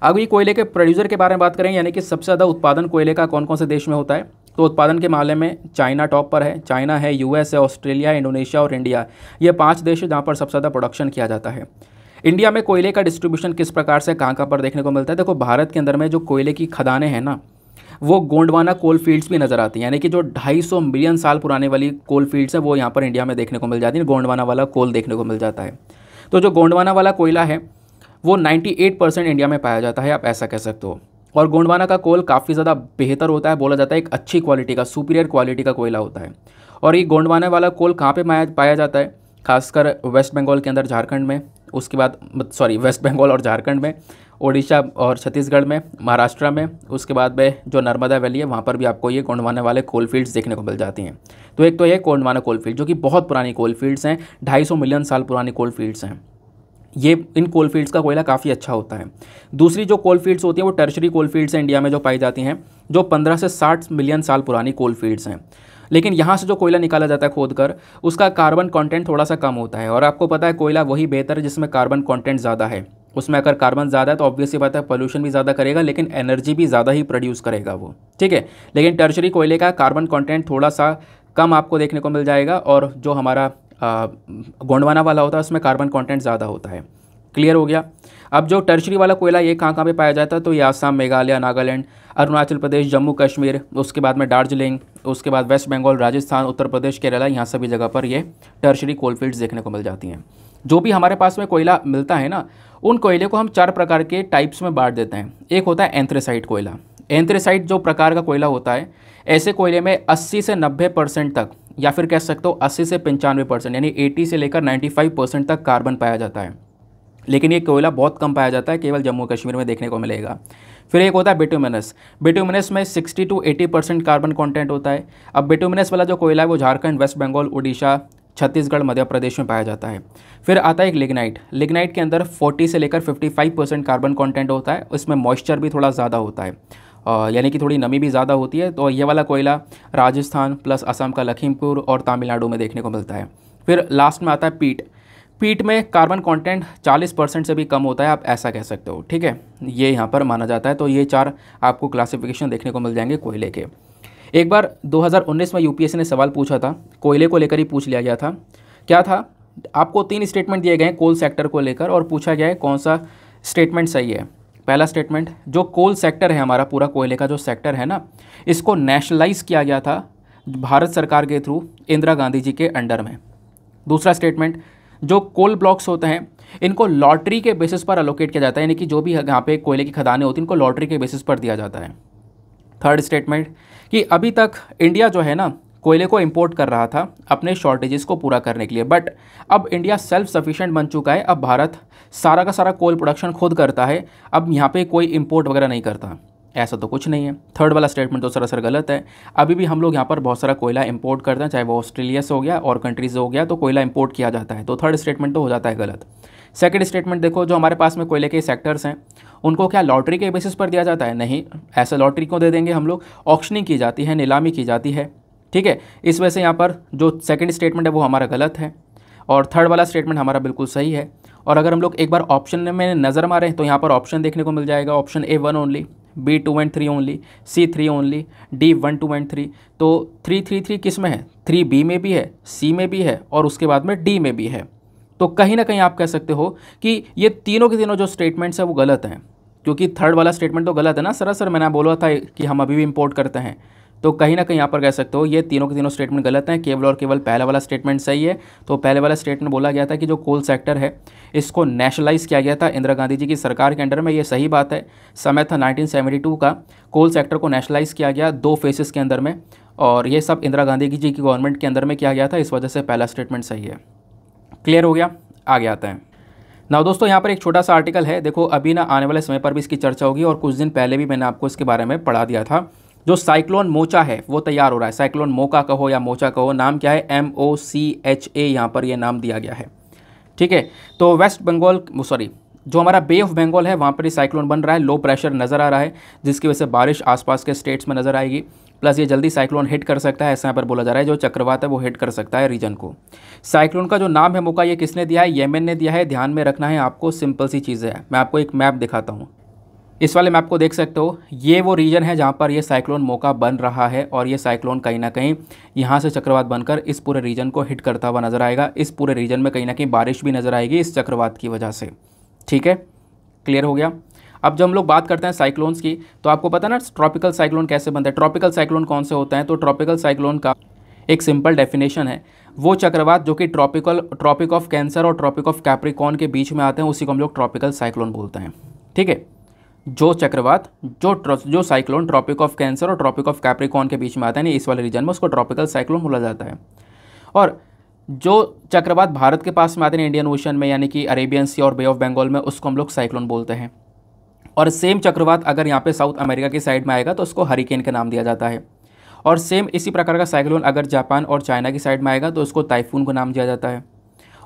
अभी कोयले के प्रोड्यूसर के बारे में बात करें यानी कि सबसे ज़्यादा उत्पादन कोयले का कौन कौन से देश में होता है तो उत्पादन के मामले में चाइना टॉप पर है चाइना है यूएस है ऑस्ट्रेलिया इंडोनेशिया और इंडिया ये पाँच देश जहाँ पर सबसे ज़्यादा प्रोडक्शन किया जाता है इंडिया में कोयले का डिस्ट्रीब्यूशन किस प्रकार से कहाँ कहाँ पर देखने को मिलता है देखो भारत के अंदर में जो कोयले की खदानें हैं ना वो गोंडवाना कोल फील्ड्स भी नज़र आती हैं यानी कि जो 250 मिलियन साल पुराने वाली कोल फील्ड्स हैं वो यहाँ पर इंडिया में देखने को मिल जाती है गोंडवाना वाला कोल देखने को मिल जाता है तो जो गोंडवाना वाला कोयला है वो 98 परसेंट इंडिया में पाया जाता है आप ऐसा कह सकते हो और गोंडवाना का कोल काफ़ी ज़्यादा बेहतर होता है बोला जाता है एक अच्छी क्वालिटी का सुपीरियर क्वालिटी का कोयला होता है और ये गोंडवाना वाला कोल कहाँ पर पाया जाता है खासकर वेस्ट बंगाल के अंदर झारखंड में उसके बाद सॉरी वेस्ट बंगाल और झारखंड में ओडिशा और छत्तीसगढ़ में महाराष्ट्र में उसके बाद में जो नर्मदा वैली है वहाँ पर भी आपको ये गोंडवाना वाले कोल फील्ड्स देखने को मिल जाती हैं तो एक तो ये कोंडवाना कोल फील्ड जो कि बहुत पुरानी कोल फील्ड्स हैं ढाई मिलियन साल पुरानी कोल फील्ड्स हैं ये इन कोल फील्ड्स का कोयला काफ़ी अच्छा होता है दूसरी जो कोल फील्ड्स होती हैं वो टर्शरी कोल फील्ड्स हैं इंडिया में जो पाई जाती हैं जो 15 से 60 मिलियन साल पुरानी कोल फील्ड्स हैं लेकिन यहाँ से जो कोयला निकाला जाता है खोद कर उसका कार्बन कंटेंट थोड़ा सा कम होता है और आपको पता है कोयला वही बेहतर है जिसमें कार्बन कॉन्टेंट ज़्यादा है उसमें अगर कार्बन ज़्यादा है तो ऑब्वियसली बात है पोल्यूशन भी ज़्यादा करेगा लेकिन एनर्जी भी ज़्यादा ही प्रोड्यूस करेगा वो ठीक है लेकिन टर्शरी कोयले का कार्बन कॉन्टेंट थोड़ा सा कम आपको देखने को मिल जाएगा और जो हमारा गोंडवाना वाला होता है उसमें कार्बन कंटेंट ज़्यादा होता है क्लियर हो गया अब जो टर्शरी वाला कोयला ये कहाँ कहाँ पे पाया जाता है तो ये आसाम मेघालय नागालैंड अरुणाचल प्रदेश जम्मू कश्मीर उसके बाद में दार्जिलिंग उसके बाद वेस्ट बंगाल राजस्थान उत्तर प्रदेश केरला यहाँ सभी जगह पर ये टर्शरी कोलफील्ड्स देखने को मिल जाती हैं जो भी हमारे पास में कोयला मिलता है ना उन कोयले को हम चार प्रकार के टाइप्स में बांट देते हैं एक होता है एंथ्रेसाइट कोयला एंथ्रेसाइट जो प्रकार का कोयला होता है ऐसे कोयले में 80 से 90 परसेंट तक या फिर कह सकते हो 80 से पंचानवे परसेंट यानी 80 से लेकर 95 परसेंट तक कार्बन पाया जाता है लेकिन ये कोयला बहुत कम पाया जाता है केवल जम्मू कश्मीर में देखने को मिलेगा फिर एक होता है बिटोमिनस बिटोमिनस में 60 टू 80 परसेंट कार्बन कंटेंट होता है अब बिटोमिनस वाला जो कोयला है वो झारखंड वेस्ट बंगाल उड़ीसा छत्तीसगढ़ मध्य प्रदेश में पाया जाता है फिर आता है एक लिग्नाइट लिग्नाइट के अंदर 40 से लेकर 55 परसेंट कार्बन कॉन्टेंट होता है उसमें मॉइस्चर भी थोड़ा ज़्यादा होता है यानी कि थोड़ी नमी भी ज़्यादा होती है तो ये वाला कोयला राजस्थान प्लस असम का लखीमपुर और तमिलनाडु में देखने को मिलता है फिर लास्ट में आता है पीट पीट में कार्बन कंटेंट 40 परसेंट से भी कम होता है आप ऐसा कह सकते हो ठीक है ये यहाँ पर माना जाता है तो ये चार आपको क्लासिफिकेशन देखने को मिल जाएंगे कोयले के एक बार 2019 में यूपीएससी ने सवाल पूछा था कोयले को लेकर ही पूछ लिया गया था क्या था आपको तीन स्टेटमेंट दिए गए हैं कोल सेक्टर को लेकर और पूछा गया है कौन सा स्टेटमेंट सही है पहला स्टेटमेंट जो कोल सेक्टर है हमारा पूरा कोयले का जो सेक्टर है ना इसको नेशनलाइज किया गया था भारत सरकार के थ्रू इंदिरा गांधी जी के अंडर में दूसरा स्टेटमेंट जो कोल ब्लॉक्स होते हैं इनको लॉटरी के बेसिस पर अलोकेट किया जाता है यानी कि जो भी यहाँ पे कोयले की खदानें होती हैं इनको लॉटरी के बेसिस पर दिया जाता है थर्ड स्टेटमेंट कि अभी तक इंडिया जो है ना कोयले को इंपोर्ट कर रहा था अपने शॉर्टेजेस को पूरा करने के लिए बट अब इंडिया सेल्फ सफिशिएंट बन चुका है अब भारत सारा का सारा कोल प्रोडक्शन खुद करता है अब यहाँ पे कोई इंपोर्ट वगैरह नहीं करता ऐसा तो कुछ नहीं है थर्ड वाला स्टेटमेंट तो सरासर गलत है अभी भी हम लोग यहाँ पर बहुत सारा कोयला इम्पोर्ट करते हैं चाहे वो ऑस्ट्रेलिया से हो गया और कंट्रीज से हो गया तो कोयला इम्पोर्ट किया जाता है तो थर्ड स्टेटमेंट तो हो जाता है गलत सेकेंड स्टेटमेंट देखो जो हमारे पास में कोयले के सेक्टर्स हैं उनको क्या लॉटरी के बेसिस पर दिया जाता है नहीं ऐसा लॉटरी को दे देंगे हम लोग ऑक्शनिंग की जाती है नीलामी की जाती है ठीक है इस वजह से यहाँ पर जो सेकेंड स्टेटमेंट है वो हमारा गलत है और थर्ड वाला स्टेटमेंट हमारा बिल्कुल सही है और अगर हम लोग एक बार ऑप्शन में नज़र मारें तो यहाँ पर ऑप्शन देखने को मिल जाएगा option A one only B two and three only C three only D one two and three तो थ्री थ्री थ्री किस में है थ्री बी में भी है सी में भी है और उसके बाद में डी में भी है तो कहीं ना कहीं आप कह सकते हो कि ये तीनों के तीनों जो स्टेटमेंट्स हैं वो गलत हैं क्योंकि थर्ड वाला स्टेटमेंट तो गलत है ना सरासर मैंने बोला था कि हम अभी भी इम्पोर्ट करते हैं तो कहीं ना कहीं यहाँ पर कह सकते हो ये तीनों के तीनों स्टेटमेंट गलत हैं केवल और केवल पहला वाला स्टेटमेंट सही है तो पहले वाला स्टेटमेंट बोला गया था कि जो कोल सेक्टर है इसको नेशनलाइज किया गया था इंदिरा गांधी जी की सरकार के अंडर में ये सही बात है समय था टू का कोल सेक्टर को नेशनलाइज किया गया दो फेसिस के अंदर में और ये सब इंदिरा गांधी जी की गवर्नमेंट के अंदर में किया गया था इस वजह से पहला स्टेटमेंट सही है क्लियर हो गया आगे आते हैं ना दोस्तों यहाँ पर एक छोटा सा आर्टिकल है देखो अभी ना आने वाले समय पर भी इसकी चर्चा होगी और कुछ दिन पहले भी मैंने आपको इसके बारे में पढ़ा दिया था जो साइक्लोन मोचा है वो तैयार हो रहा है साइक्लोन मोका कहो या मोचा कहो नाम क्या है M O C H A यहाँ पर ये नाम दिया गया है ठीक है तो वेस्ट बंगाल सॉरी जो हमारा बे ऑफ बंगाल है वहाँ पर ये साइक्लोन बन रहा है लो प्रेशर नज़र आ रहा है जिसकी वजह से बारिश आसपास के स्टेट्स में नज़र आएगी प्लस ये जल्दी साइक्लोन हिट कर सकता है ऐसा यहाँ पर बोला जा रहा है जो चक्रवात है वो हिट कर सकता है रीजन को साइक्लोन का जो नाम है मौका ये किसने दिया है येमेन ने दिया है ध्यान में रखना है आपको सिंपल सी चीज़ है मैं आपको एक मैप दिखाता हूँ इस वाले मैप को देख सकते हो ये वो रीजन है जहाँ पर ये साइक्लोन मौका बन रहा है और ये साइक्लोन कहीं ना कहीं यहाँ से चक्रवात बनकर इस पूरे रीजन को हिट करता हुआ नज़र आएगा इस पूरे रीजन में कहीं ना कहीं बारिश भी नज़र आएगी इस चक्रवात की वजह से ठीक है क्लियर हो गया अब जब हम लोग बात करते हैं साइक्लोन्स की तो आपको पता ना ट्रॉपिकल साइक्लोन कैसे बनता है ट्रॉपिकल साइक्लोन कौन से होते हैं तो ट्रॉपिकल साइक्लोन का एक सिंपल डेफिनेशन है वो चक्रवात जो कि ट्रॉपिकल ट्रॉपिक ऑफ कैंसर और ट्रॉपिक ऑफ कैप्रिकॉन के बीच में आते हैं उसी को हम लोग ट्रॉपिकल साइक्लोन बोलते हैं ठीक है जो चक्रवात जो जो साइक्लोन ट्रॉपिक ऑफ कैंसर और ट्रॉपिक ऑफ कैप्रिकॉन के बीच में आता है इस वाले रीजन में उसको ट्रॉपिकल साइक्लोन बोला जाता है और जो चक्रवात भारत के पास में आते हैं इंडियन ओशन में यानी कि अरेबियन सी और बे ऑफ बंगाल में उसको हम लोग साइक्लोन बोलते हैं और सेम चक्रवात अगर यहाँ पे साउथ अमेरिका की साइड में आएगा तो उसको हरिकेन का नाम दिया जाता है और सेम इसी प्रकार का साइक्लोन अगर जापान और चाइना की साइड में आएगा तो उसको ताइफून का नाम दिया जाता है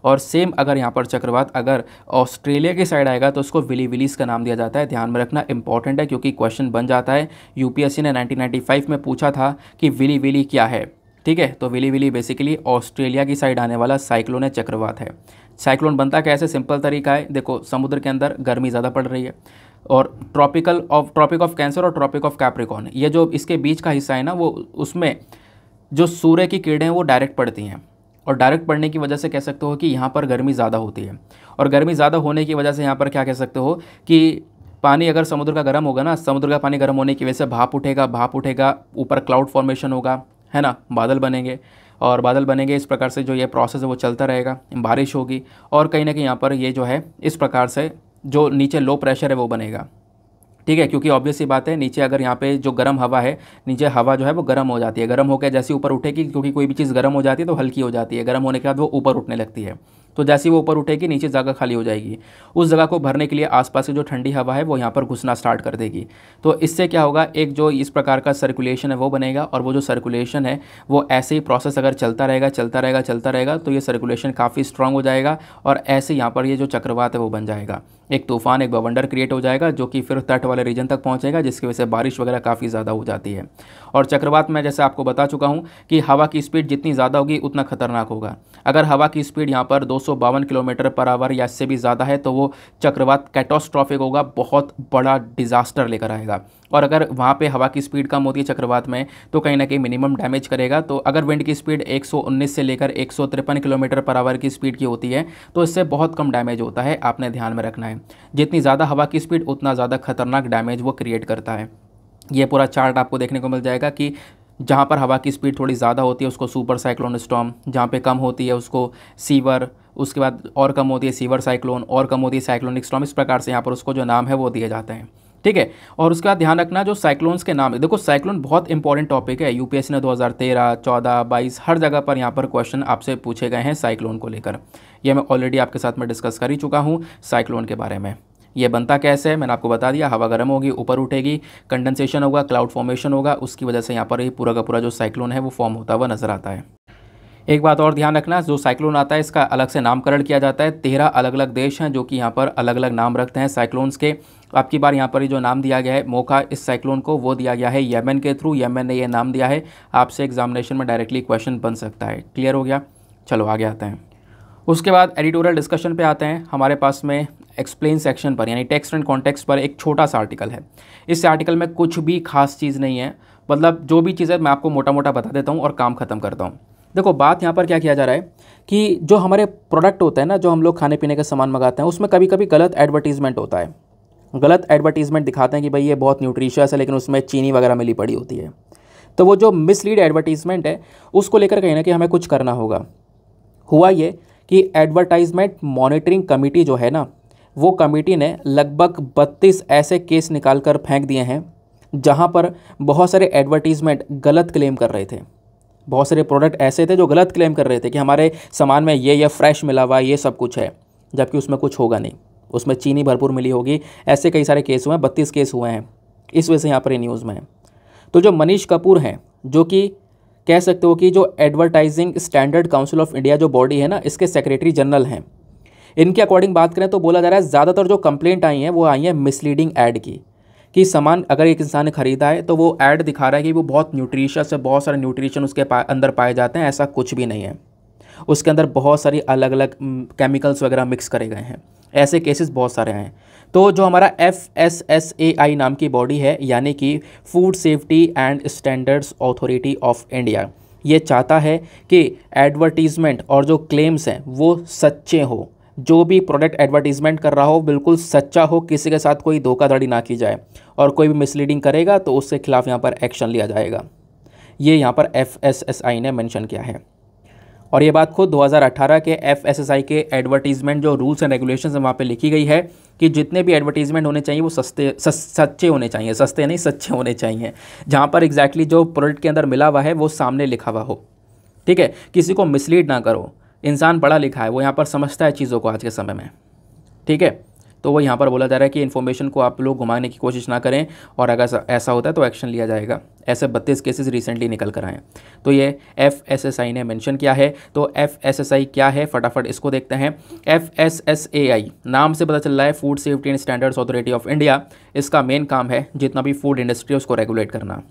और सेम अगर यहाँ पर चक्रवात अगर ऑस्ट्रेलिया की साइड आएगा तो उसको विली विलीज़ का नाम दिया जाता है ध्यान में रखना इंपॉर्टेंट है क्योंकि क्वेश्चन बन जाता है यूपीएससी ने 1995 में पूछा था कि विली विली क्या है ठीक है तो विली विली बेसिकली ऑस्ट्रेलिया की साइड आने वाला साइक्लोन है चक्रवात है साइक्लोन बनता कैसे सिंपल तरीका है देखो समुद्र के अंदर गर्मी ज़्यादा पड़ रही है और tropical of tropic of Cancer और ट्रॉपिक ऑफ कैप्रिकॉन ये जो इसके बीच का हिस्सा है ना वो उसमें जो सूर्य की किरणें वो डायरेक्ट पड़ती हैं और डायरेक्ट पढ़ने की वजह से कह सकते हो कि यहाँ पर गर्मी ज़्यादा होती है और गर्मी ज़्यादा होने की वजह से यहाँ पर क्या कह सकते हो कि पानी अगर समुद्र का गर्म होगा ना समुद्र का पानी गर्म होने की वजह से भाप उठेगा भाप उठेगा ऊपर क्लाउड फॉर्मेशन होगा है ना बादल बनेंगे और बादल बनेंगे इस प्रकार से जो ये प्रोसेस है वो चलता रहेगा बारिश होगी और कहीं ना कहीं यहाँ पर ये जो है इस प्रकार से जो नीचे लो प्रेशर है वो बनेगा ठीक है क्योंकि ऑब्वियस ये बात है नीचे अगर यहाँ पे जो गर्म हवा है नीचे हवा जो है वो गर्म हो जाती है गर्म होकर जैसे ऊपर उठेगी क्योंकि कोई भी चीज़ गर्म हो जाती है तो हल्की हो जाती है गर्म होने के बाद वो ऊपर उठने लगती है तो जैसे वो ऊपर उठेगी नीचे जगह खाली हो जाएगी उस जगह को भरने के लिए आसपास की जो ठंडी हवा है वो यहाँ पर घुसना स्टार्ट कर देगी तो इससे क्या होगा एक जो इस प्रकार का सर्कुलेशन है वो बनेगा और वो जो सर्कुलेशन है वो ऐसे ही प्रोसेस अगर चलता रहेगा चलता रहेगा चलता रहेगा तो ये सर्कुलेशन काफ़ी स्ट्रांग हो जाएगा और ऐसे यहाँ पर ये जो चक्रवात है वो बन जाएगा एक तूफान एक बवंडर क्रिएट हो जाएगा जो कि फिर तट वाले रीजन तक पहुँचेगा जिसकी वजह से बारिश वगैरह काफ़ी ज़्यादा हो जाती है और चक्रवात में जैसे आपको बता चुका हूँ कि हवा की स्पीड जितनी ज़्यादा होगी उतना खतरनाक होगा अगर हवा की स्पीड यहाँ पर दो किलोमीटर पर आवर या इससे भी ज़्यादा है तो वो चक्रवात कैटोस्ट्रॉफिक होगा बहुत बड़ा डिज़ास्टर लेकर आएगा और अगर वहाँ पे हवा की स्पीड कम होती है चक्रवात में तो कहीं ना कहीं मिनिमम डैमेज करेगा तो अगर विंड की स्पीड 119 से लेकर एक किलोमीटर पर आवर की स्पीड की होती है तो इससे बहुत कम डैमेज होता है आपने ध्यान में रखना है जितनी ज़्यादा हवा की स्पीड उतना ज़्यादा खतरनाक डैमेज वो क्रिएट करता है ये पूरा चार्ट आपको देखने को मिल जाएगा कि जहाँ पर हवा की स्पीड थोड़ी ज़्यादा होती है उसको सुपर साइक्लोन स्टॉम जहाँ पे कम होती है उसको सीवर उसके बाद और कम होती है सीवर साइक्लोन और कम होती है साइक्लोनिक स्टॉम इस प्रकार से यहाँ पर उसको जो नाम है वो दिए जाते हैं ठीक है और उसके बाद ध्यान रखना जो साइक्लोन्स के नाम है देखो साइक्लोन बहुत इंपॉर्टेंट टॉपिक है यूपीएससी ने 2013, 14, 22 हर जगह पर यहाँ पर क्वेश्चन आपसे पूछे गए हैं साइक्लोन को लेकर यह मैं ऑलरेडी आपके साथ में डिस्कस कर ही चुका हूँ साइक्लोन के बारे में ये बनता कैसे है मैंने आपको बता दिया हवा गर्म होगी ऊपर उठेगी कंडेंसेशन होगा क्लाउड फॉर्मेशन होगा उसकी वजह से यहाँ पर ही पूरा का पूरा जो साइक्लोन है वो फॉर्म होता हुआ नज़र आता है एक बात और ध्यान रखना जो साइक्लोन आता है इसका अलग से नामकरण किया जाता है तेरह अलग अलग देश हैं जो कि यहाँ पर अलग अलग नाम रखते हैं साइक्लोन्स के आपकी बार यहाँ पर जो नाम दिया गया है मोका इस साइक्लोन को वो दिया गया है यमन के थ्रू यमन ने यह नाम दिया है आपसे एग्जामिनेशन में डायरेक्टली क्वेश्चन बन सकता है क्लियर हो गया चलो आगे आते हैं उसके बाद एडिटोरियल डिस्कशन पे आते हैं हमारे पास में एक्सप्लेन सेक्शन पर यानी टेक्स्ट एंड कॉन्टेक्स्ट पर एक छोटा सा आर्टिकल है इस आर्टिकल में कुछ भी खास चीज़ नहीं है मतलब जो भी चीज़ है मैं आपको मोटा मोटा बता देता हूँ और काम ख़त्म करता हूँ देखो बात यहाँ पर क्या किया जा रहा है कि जो हमारे प्रोडक्ट होते हैं ना जो हम लोग खाने पीने का सामान मंगाते हैं उसमें कभी कभी गलत एडवर्टीज़मेंट होता है गलत एडवर्टीज़मेंट दिखाते हैं कि भाई ये बहुत न्यूट्रिशियस है लेकिन उसमें चीनी वगैरह मिली पड़ी होती है तो वो जो मिसलीड एडवर्टीज़मेंट है उसको लेकर कहीं ना कि हमें कुछ करना होगा हुआ ये कि एडवर्टाइजमेंट मॉनिटरिंग कमेटी जो है ना वो कमेटी ने लगभग 32 ऐसे केस निकाल कर फेंक दिए हैं जहाँ पर बहुत सारे एडवर्टीज़मेंट गलत क्लेम कर रहे थे बहुत सारे प्रोडक्ट ऐसे थे जो गलत क्लेम कर रहे थे कि हमारे सामान में ये ये फ्रेश मिला हुआ ये सब कुछ है जबकि उसमें कुछ होगा नहीं उसमें चीनी भरपूर मिली होगी ऐसे कई सारे केस हुए हैं बत्तीस केस हुए हैं इस वजह से यहाँ पर न्यूज़ में है तो जो मनीष कपूर हैं जो कि कह सकते हो कि जो Advertising Standard Council of India जो बॉडी है ना इसके सेक्रेटरी जनरल हैं इनके अकॉर्डिंग बात करें तो बोला जा रहा है ज़्यादातर जो कंप्लेंट आई हैं वो आई हैं मिसलीडिंग ऐड की कि सामान अगर एक इंसान ने ख़रीदा है तो वो ऐड दिखा रहा है कि वो बहुत न्यूट्रिशस है बहुत सारे न्यूट्रिशन उसके पा, अंदर पाए जाते हैं ऐसा कुछ भी नहीं है उसके अंदर बहुत सारी अलग अलग केमिकल्स वगैरह मिक्स करे गए हैं ऐसे केसेस बहुत सारे हैं तो जो हमारा F S S A I नाम की बॉडी है यानी कि Food Safety and Standards Authority of India ये चाहता है कि एडवर्टीज़मेंट और जो क्लेम्स हैं वो सच्चे हो जो भी प्रोडक्ट एडवर्टीज़मेंट कर रहा हो बिल्कुल सच्चा हो किसी के साथ कोई धोखाधड़ी ना की जाए और कोई भी मिसलीडिंग करेगा तो उसके खिलाफ़ यहाँ पर एक्शन लिया जाएगा ये यहाँ पर एफ एस एस आई ने मैंशन किया है और ये बात खुद 2018 के एफएसएसआई के एडवर्टीजमेंट जो रूल्स एंड रेगुलेशन है वहाँ पर लिखी गई है कि जितने भी एडवर्टीजमेंट होने चाहिए वो सस्ते सस, सच्चे होने चाहिए सस्ते नहीं सच्चे होने चाहिए जहाँ पर एग्जैक्टली जो प्रोडक्ट के अंदर मिला हुआ है वो सामने लिखा हुआ हो ठीक है किसी को मिसलीड ना करो इंसान पढ़ा लिखा है वो यहाँ पर समझता है चीज़ों को आज के समय में ठीक है तो वो यहाँ पर बोला जा रहा है कि इन्फॉर्मेशन को आप लोग घुमाने की कोशिश ना करें और अगर ऐसा होता है तो एक्शन लिया जाएगा ऐसे बत्तीस केसेस रिसेंटली निकल कर आए तो ये एफ एस एस आई ने मैंशन किया है तो एफ एस एस आई क्या है फटाफट इसको देखते हैं F S S A I नाम से पता चल रहा है Food Safety and Standards Authority of India इसका मेन काम है जितना भी फूड इंडस्ट्री है उसको रेगुलेट करना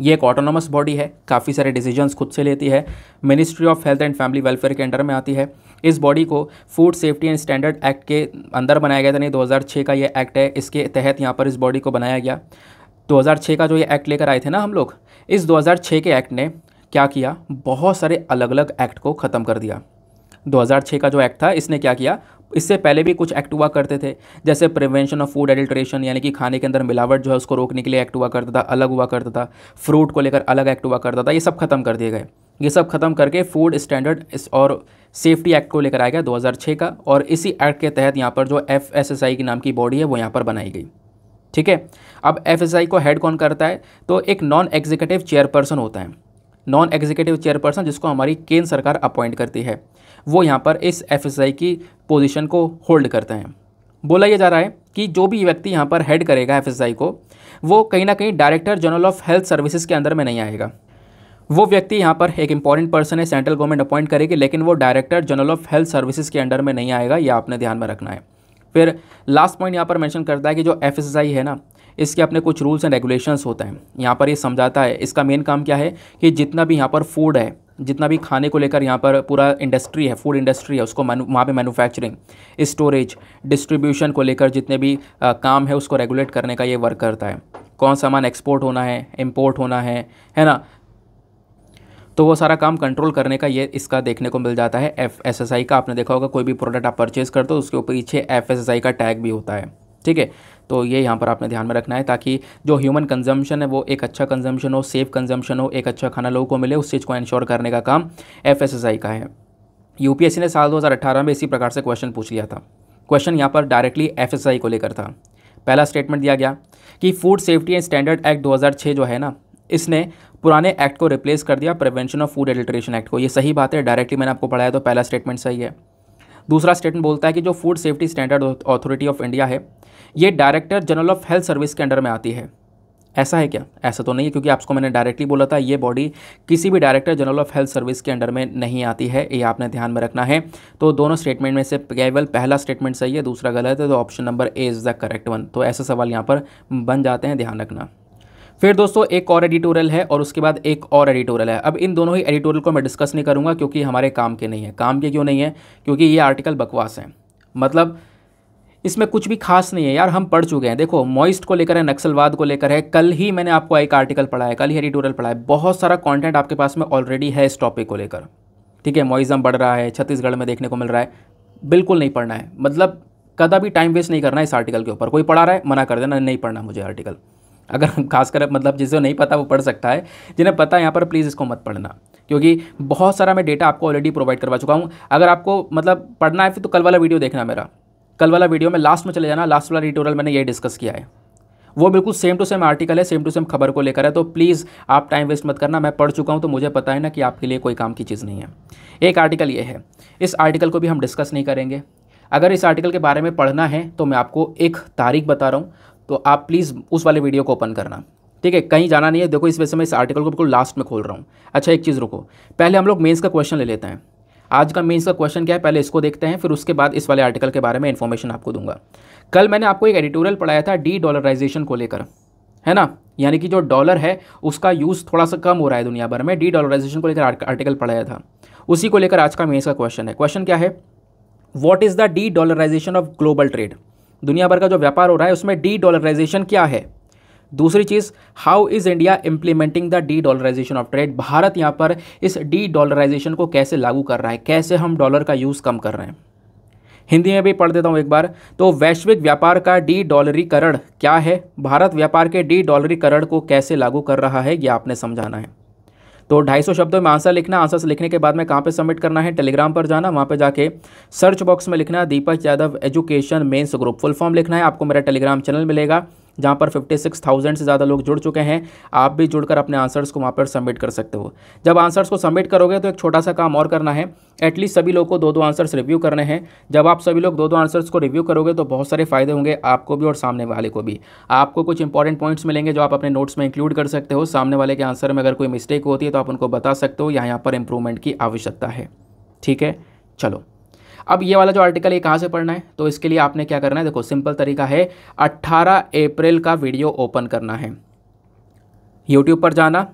ये एक ऑटोनोमस बॉडी है काफ़ी सारे डिसीजंस खुद से लेती है Ministry of Health and Family Welfare के अंडर में आती है इस बॉडी को Food Safety and Standard Act के अंदर बनाया गया था नहीं 2006 का ये एक्ट है इसके तहत यहाँ पर इस बॉडी को बनाया गया 2006 का जो ये एक्ट लेकर आए थे ना हम लोग इस 2006 के एक्ट ने क्या किया बहुत सारे अलग अलग एक्ट को ख़त्म कर दिया 2006 का जो एक्ट था इसने क्या किया इससे पहले भी कुछ एक्ट हुआ करते थे जैसे प्रिवेंशन ऑफ फूड एडल्ट्रेशन यानी कि खाने के अंदर मिलावट जो है उसको रोकने के लिए एक्ट हुआ करता था अलग हुआ करता था फ्रूट को लेकर अलग एक्ट हुआ करता था ये सब खत्म कर दिए गए ये सब खत्म करके फूड स्टैंडर्ड और सेफ्टी एक्ट को लेकर आया गया 2006 का और इसी एक्ट के तहत यहाँ पर जो एफ एस एस आई की नाम की बॉडी है वो यहाँ पर बनाई गई ठीक है अब एफ एस आई को हेड कौन करता है तो एक नॉन एग्जीक्यूटिव चेयरपर्सन होता है नॉन एग्जीक्यूटिव चेयरपर्सन जिसको हमारी केंद्र सरकार अपॉइंट करती है वो यहाँ पर इस एफ एस आई की पोजिशन को होल्ड करते हैं बोला यह जा रहा है कि जो भी व्यक्ति यहाँ पर हेड करेगा एफ एस आई को वो कहीं ना कहीं Director General of Health Services के अंदर में नहीं आएगा वो व्यक्ति यहाँ पर एक इंपॉर्टेंट पर्सन है सेंट्रल गवर्नमेंट अपॉइंट करेगी लेकिन वो Director General of Health Services के अंडर में नहीं आएगा ये आपने ध्यान में रखना है फिर लास्ट पॉइंट यहाँ पर मेंशन करता है कि जो एफ है ना इसके अपने कुछ रूल्स एंड रेगुलेशंस होते हैं यहाँ पर ये यह समझाता है इसका मेन काम क्या है कि जितना भी यहाँ पर फूड है जितना भी खाने को लेकर यहाँ पर पूरा इंडस्ट्री है फूड इंडस्ट्री है उसको वहाँ पे मैन्युफैक्चरिंग स्टोरेज डिस्ट्रीब्यूशन को लेकर जितने भी आ, काम है उसको रेगुलेट करने का ये वर्क करता है कौन सामान एक्सपोर्ट होना है इम्पोर्ट होना है है ना तो वो सारा काम कंट्रोल करने का ये इसका देखने को मिल जाता है एफ एस एस आई का आपने देखा होगा कोई भी प्रोडक्ट आप परचेज़ करते हो उसके ऊपर पीछे एफ एस एस आई का टैग भी होता है ठीक है तो ये यहाँ पर आपने ध्यान में रखना है ताकि जो ह्यूमन कंजम्पशन है वो एक अच्छा कंजम्पशन हो सेफ कंजम्पशन हो एक अच्छा खाना लोगों को मिले उस चीज़ को इंश्योर करने का काम एफ का है यूपीएससी ने साल 2018 में इसी प्रकार से क्वेश्चन पूछ लिया था क्वेश्चन यहाँ पर डायरेक्टली एफ को लेकर था पहला स्टेटमेंट दिया गया कि Food Safety and Standard Act 2006 जो है ना इसने पुराने एक्ट को रिप्लेस कर दिया Prevention of Food Adulteration Act को ये सही बात है डायरेक्टली मैंने आपको पढ़ाया तो पहला स्टेटमेंट सही है दूसरा स्टेटमेंट बोलता है कि जो Food Safety Standard Authority of India है ये Director General of Health Service के अंडर में आती है ऐसा है क्या ऐसा तो नहीं है क्योंकि आपको मैंने डायरेक्टली बोला था ये बॉडी किसी भी Director General of Health Service के अंडर में नहीं आती है ये आपने ध्यान में रखना है तो दोनों स्टेटमेंट में से केवल पहला स्टेटमेंट सही है दूसरा गलत है तो option number A is the correct one तो ऐसे सवाल यहाँ पर बन जाते हैं ध्यान रखना फिर दोस्तों एक और एडिटोरियल है और उसके बाद एक और एडिटोरियल है अब इन दोनों ही एडिटोरियल को मैं डिस्कस नहीं करूँगा क्योंकि हमारे काम के नहीं है काम के क्यों नहीं है क्योंकि ये आर्टिकल बकवास हैं मतलब इसमें कुछ भी खास नहीं है यार हम पढ़ चुके हैं देखो मॉइस्ट को लेकर है नक्सलवाद को लेकर है कल ही मैंने आपको एक आर्टिकल पढ़ा है कल ही एडिटोरियल पढ़ा है बहुत सारा कंटेंट आपके पास में ऑलरेडी है इस टॉपिक को लेकर ठीक है मॉइज़म बढ़ रहा है छत्तीसगढ़ में देखने को मिल रहा है बिल्कुल नहीं पढ़ना है मतलब कदा भी टाइम वेस्ट नहीं करना है इस आर्टिकल के ऊपर कोई पढ़ा रहा है मना कर देना नहीं पढ़ना मुझे आर्टिकल अगर हम खासकर मतलब जिसे नहीं पता वो पढ़ सकता है जिन्हें पता है यहाँ पर प्लीज़ इसको मत पढ़ना क्योंकि बहुत सारा मैं डेटा आपको ऑलरेडी प्रोवाइड करवा चुका हूँ अगर आपको मतलब पढ़ना है फिर तो कल वाला वीडियो देखना मेरा कल वाला वीडियो में लास्ट में चले जाना लास्ट वाला ट्यूटोरियल मैंने ये डिस्कस किया है वो बिल्कुल सेम टू सेम आर्टिकल है सेम टू सेम खबर को लेकर है तो प्लीज़ आप टाइम वेस्ट मत करना मैं पढ़ चुका हूँ तो मुझे पता है ना कि आपके लिए कोई काम की चीज़ नहीं है एक आर्टिकल ये है इस आर्टिकल को भी हम डिस्कस नहीं करेंगे अगर इस आर्टिकल के बारे में पढ़ना है तो मैं आपको एक तारीख बता रहा हूँ तो आप प्लीज़ उस वाले वीडियो को ओपन करना ठीक है कहीं जाना नहीं है देखो इस वजह से मैं इस आर्टिकल को बिल्कुल लास्ट में खोल रहा हूँ अच्छा एक चीज़ रुको पहले हम लोग मेंस का क्वेश्चन ले लेते हैं आज का मेंस का क्वेश्चन क्या है पहले इसको देखते हैं फिर उसके बाद इस वाले आर्टिकल के बारे में इन्फॉर्मेशन आपको दूंगा कल मैंने आपको एक एडिटोरियल पढ़ाया था डी डॉलराइजेशन को लेकर है ना यानी कि जो डॉलर है उसका यूज़ थोड़ा सा कम हो रहा है दुनिया भर में डी डॉलराइजेशन को लेकर आर्टिकल पढ़ाया था उसी को लेकर आज का मेंस का क्वेश्चन है क्वेश्चन क्या है what is the de dollarisation of global trade दुनिया भर का जो व्यापार हो रहा है उसमें डी डॉलराइजेशन क्या है दूसरी चीज़ how is India implementing the de dollarisation of trade Bharat यहाँ पर इस डी डॉलराइजेशन को कैसे लागू कर रहा है कैसे हम डॉलर का यूज़ कम कर रहे हैं हिंदी में भी पढ़ देता हूँ एक बार तो वैश्विक व्यापार का डी डॉलरीकरण क्या है भारत व्यापार के डी डॉलरीकरण को कैसे लागू कर रहा है यह आपने समझाना है तो ढाई शब्दों में आंसर लिखना आंसर से लिखने के बाद में कहाँ पर सबमिट करना है टेलीग्राम पर जाना वहाँ पर जाके सर्च बॉक्स में लिखना Deepak Yadav education mains group full form लिखना है आपको मेरा टेलीग्राम चैनल मिलेगा जहाँ पर 56,000 से ज़्यादा लोग जुड़ चुके हैं आप भी जुड़कर अपने आंसर्स को वहाँ पर सबमिट कर सकते हो जब आंसर्स को सबमिट करोगे तो एक छोटा सा काम और करना है एटलीस्ट सभी लोग को दो दो आंसर्स रिव्यू करने हैं जब आप सभी लोग दो दो आंसर्स को रिव्यू करोगे तो बहुत सारे फायदे होंगे आपको भी और सामने वाले को भी आपको कुछ इंपॉर्टेंट पॉइंट्स मिलेंगे जो आप अपने नोट्स में इंक्लूड कर सकते हो सामने वाले के आंसर में अगर कोई मिस्टेक होती है तो आप उनको बता सकते हो या यहाँ पर इंप्रूवमेंट की आवश्यकता है ठीक है चलो अब ये वाला जो आर्टिकल ये कहाँ से पढ़ना है तो इसके लिए आपने क्या करना है देखो सिंपल तरीका है अट्ठारह अप्रैल का वीडियो ओपन करना है यूट्यूब पर जाना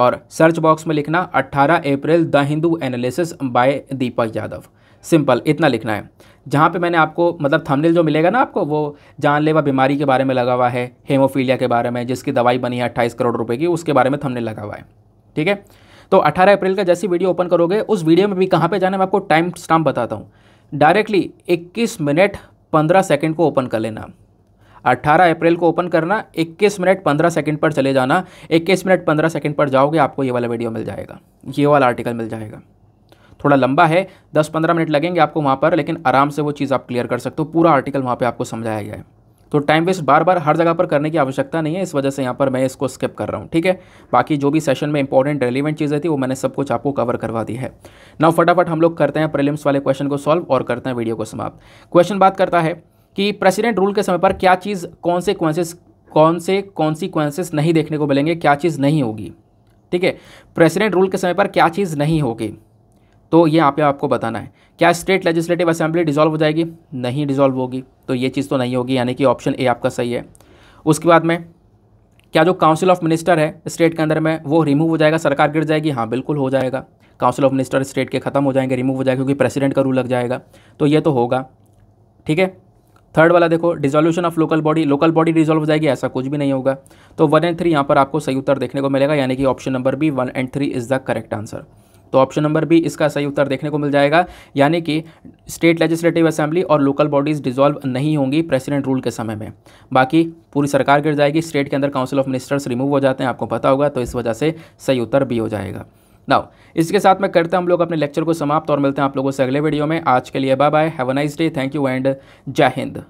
और सर्च बॉक्स में लिखना 18 April the Hindu analysis by Deepak Yadav simple इतना लिखना है जहाँ पे मैंने आपको मतलब थंबनेल जो मिलेगा ना आपको वो जानलेवा बीमारी के बारे में लगा हुआ है हेमोफीलिया के बारे में जिसकी दवाई बनी है अट्ठाईस करोड़ रुपए की उसके बारे में थंबनेल लगा हुआ है ठीक है तो 18 अप्रैल का जैसी वीडियो ओपन करोगे उस वीडियो में भी कहाँ पे जाना मैं आपको टाइम स्टाम्प बताता हूँ डायरेक्टली 21 मिनट 15 सेकंड को ओपन कर लेना 18 अप्रैल को ओपन करना 21 मिनट 15 सेकंड पर चले जाना 21 मिनट 15 सेकंड पर जाओगे आपको ये वाला वीडियो मिल जाएगा ये वाला आर्टिकल मिल जाएगा थोड़ा लंबा है 10-15 मिनट लगेंगे आपको वहाँ पर लेकिन आराम से वो चीज़ आप क्लियर कर सकते हो पूरा आर्टिकल वहाँ पर आपको समझाया गया है तो टाइम वेस्ट बार बार हर जगह पर करने की आवश्यकता नहीं है इस वजह से यहाँ पर मैं इसको स्किप कर रहा हूँ ठीक है बाकी जो भी सेशन में इंपॉर्टेंट रेलिवेंट चीज़ें थी वो मैंने सब कुछ आपको कवर करवा दी है नाउ फटाफट हम लोग करते हैं प्रिलिम्स वाले क्वेश्चन को सॉल्व और करते हैं वीडियो को समाप्त क्वेश्चन बात करता है कि प्रेसिडेंट रूल के समय पर क्या चीज़ कौन से क्वेंसेस कौन से कॉन्सिक्वेंसेस नहीं देखने को मिलेंगे क्या चीज़ नहीं होगी ठीक है प्रेसिडेंट रूल के समय पर क्या चीज़ नहीं होगी तो ये यहाँ पे आपको बताना है क्या स्टेट लेजिस्लेटिव असेंबली डिजोल्व हो जाएगी नहीं डिजोल्व होगी तो ये चीज़ तो नहीं होगी यानी कि ऑप्शन ए आपका सही है उसके बाद में क्या जो काउंसिल ऑफ मिनिस्टर है स्टेट के अंदर में वो रिमूव हो जाएगा सरकार गिर जाएगी हाँ बिल्कुल हो जाएगा काउंसिल ऑफ मिनिस्टर स्टेट के खत्म हो जाएंगे रिमूव हो जाएगा क्योंकि प्रेसिडेंट का रूल लग जाएगा तो ये तो होगा ठीक है थर्ड वाला देखो dissolution of local body local body dissolve हो जाएगी ऐसा कुछ भी नहीं होगा तो वन एंड थ्री यहाँ पर आपको सही उत्तर देखने को मिलेगा यानी कि option number B one and three is the correct answer तो ऑप्शन नंबर बी इसका सही उत्तर देखने को मिल जाएगा यानी कि स्टेट लेजिस्लेटिव असेंबली और लोकल बॉडीज़ डिजॉल्व नहीं होंगी प्रेसिडेंट रूल के समय में बाकी पूरी सरकार गिर जाएगी स्टेट के अंदर काउंसिल ऑफ मिनिस्टर्स रिमूव हो जाते हैं आपको पता होगा तो इस वजह से सही उत्तर बी हो जाएगा नाउ इसके साथ में करते हैं हम लोग अपने लेक्चर को समाप्त और मिलते हैं आप लोगों से अगले वीडियो में आज के लिए bye bye have a nice day thank you and जय हिंद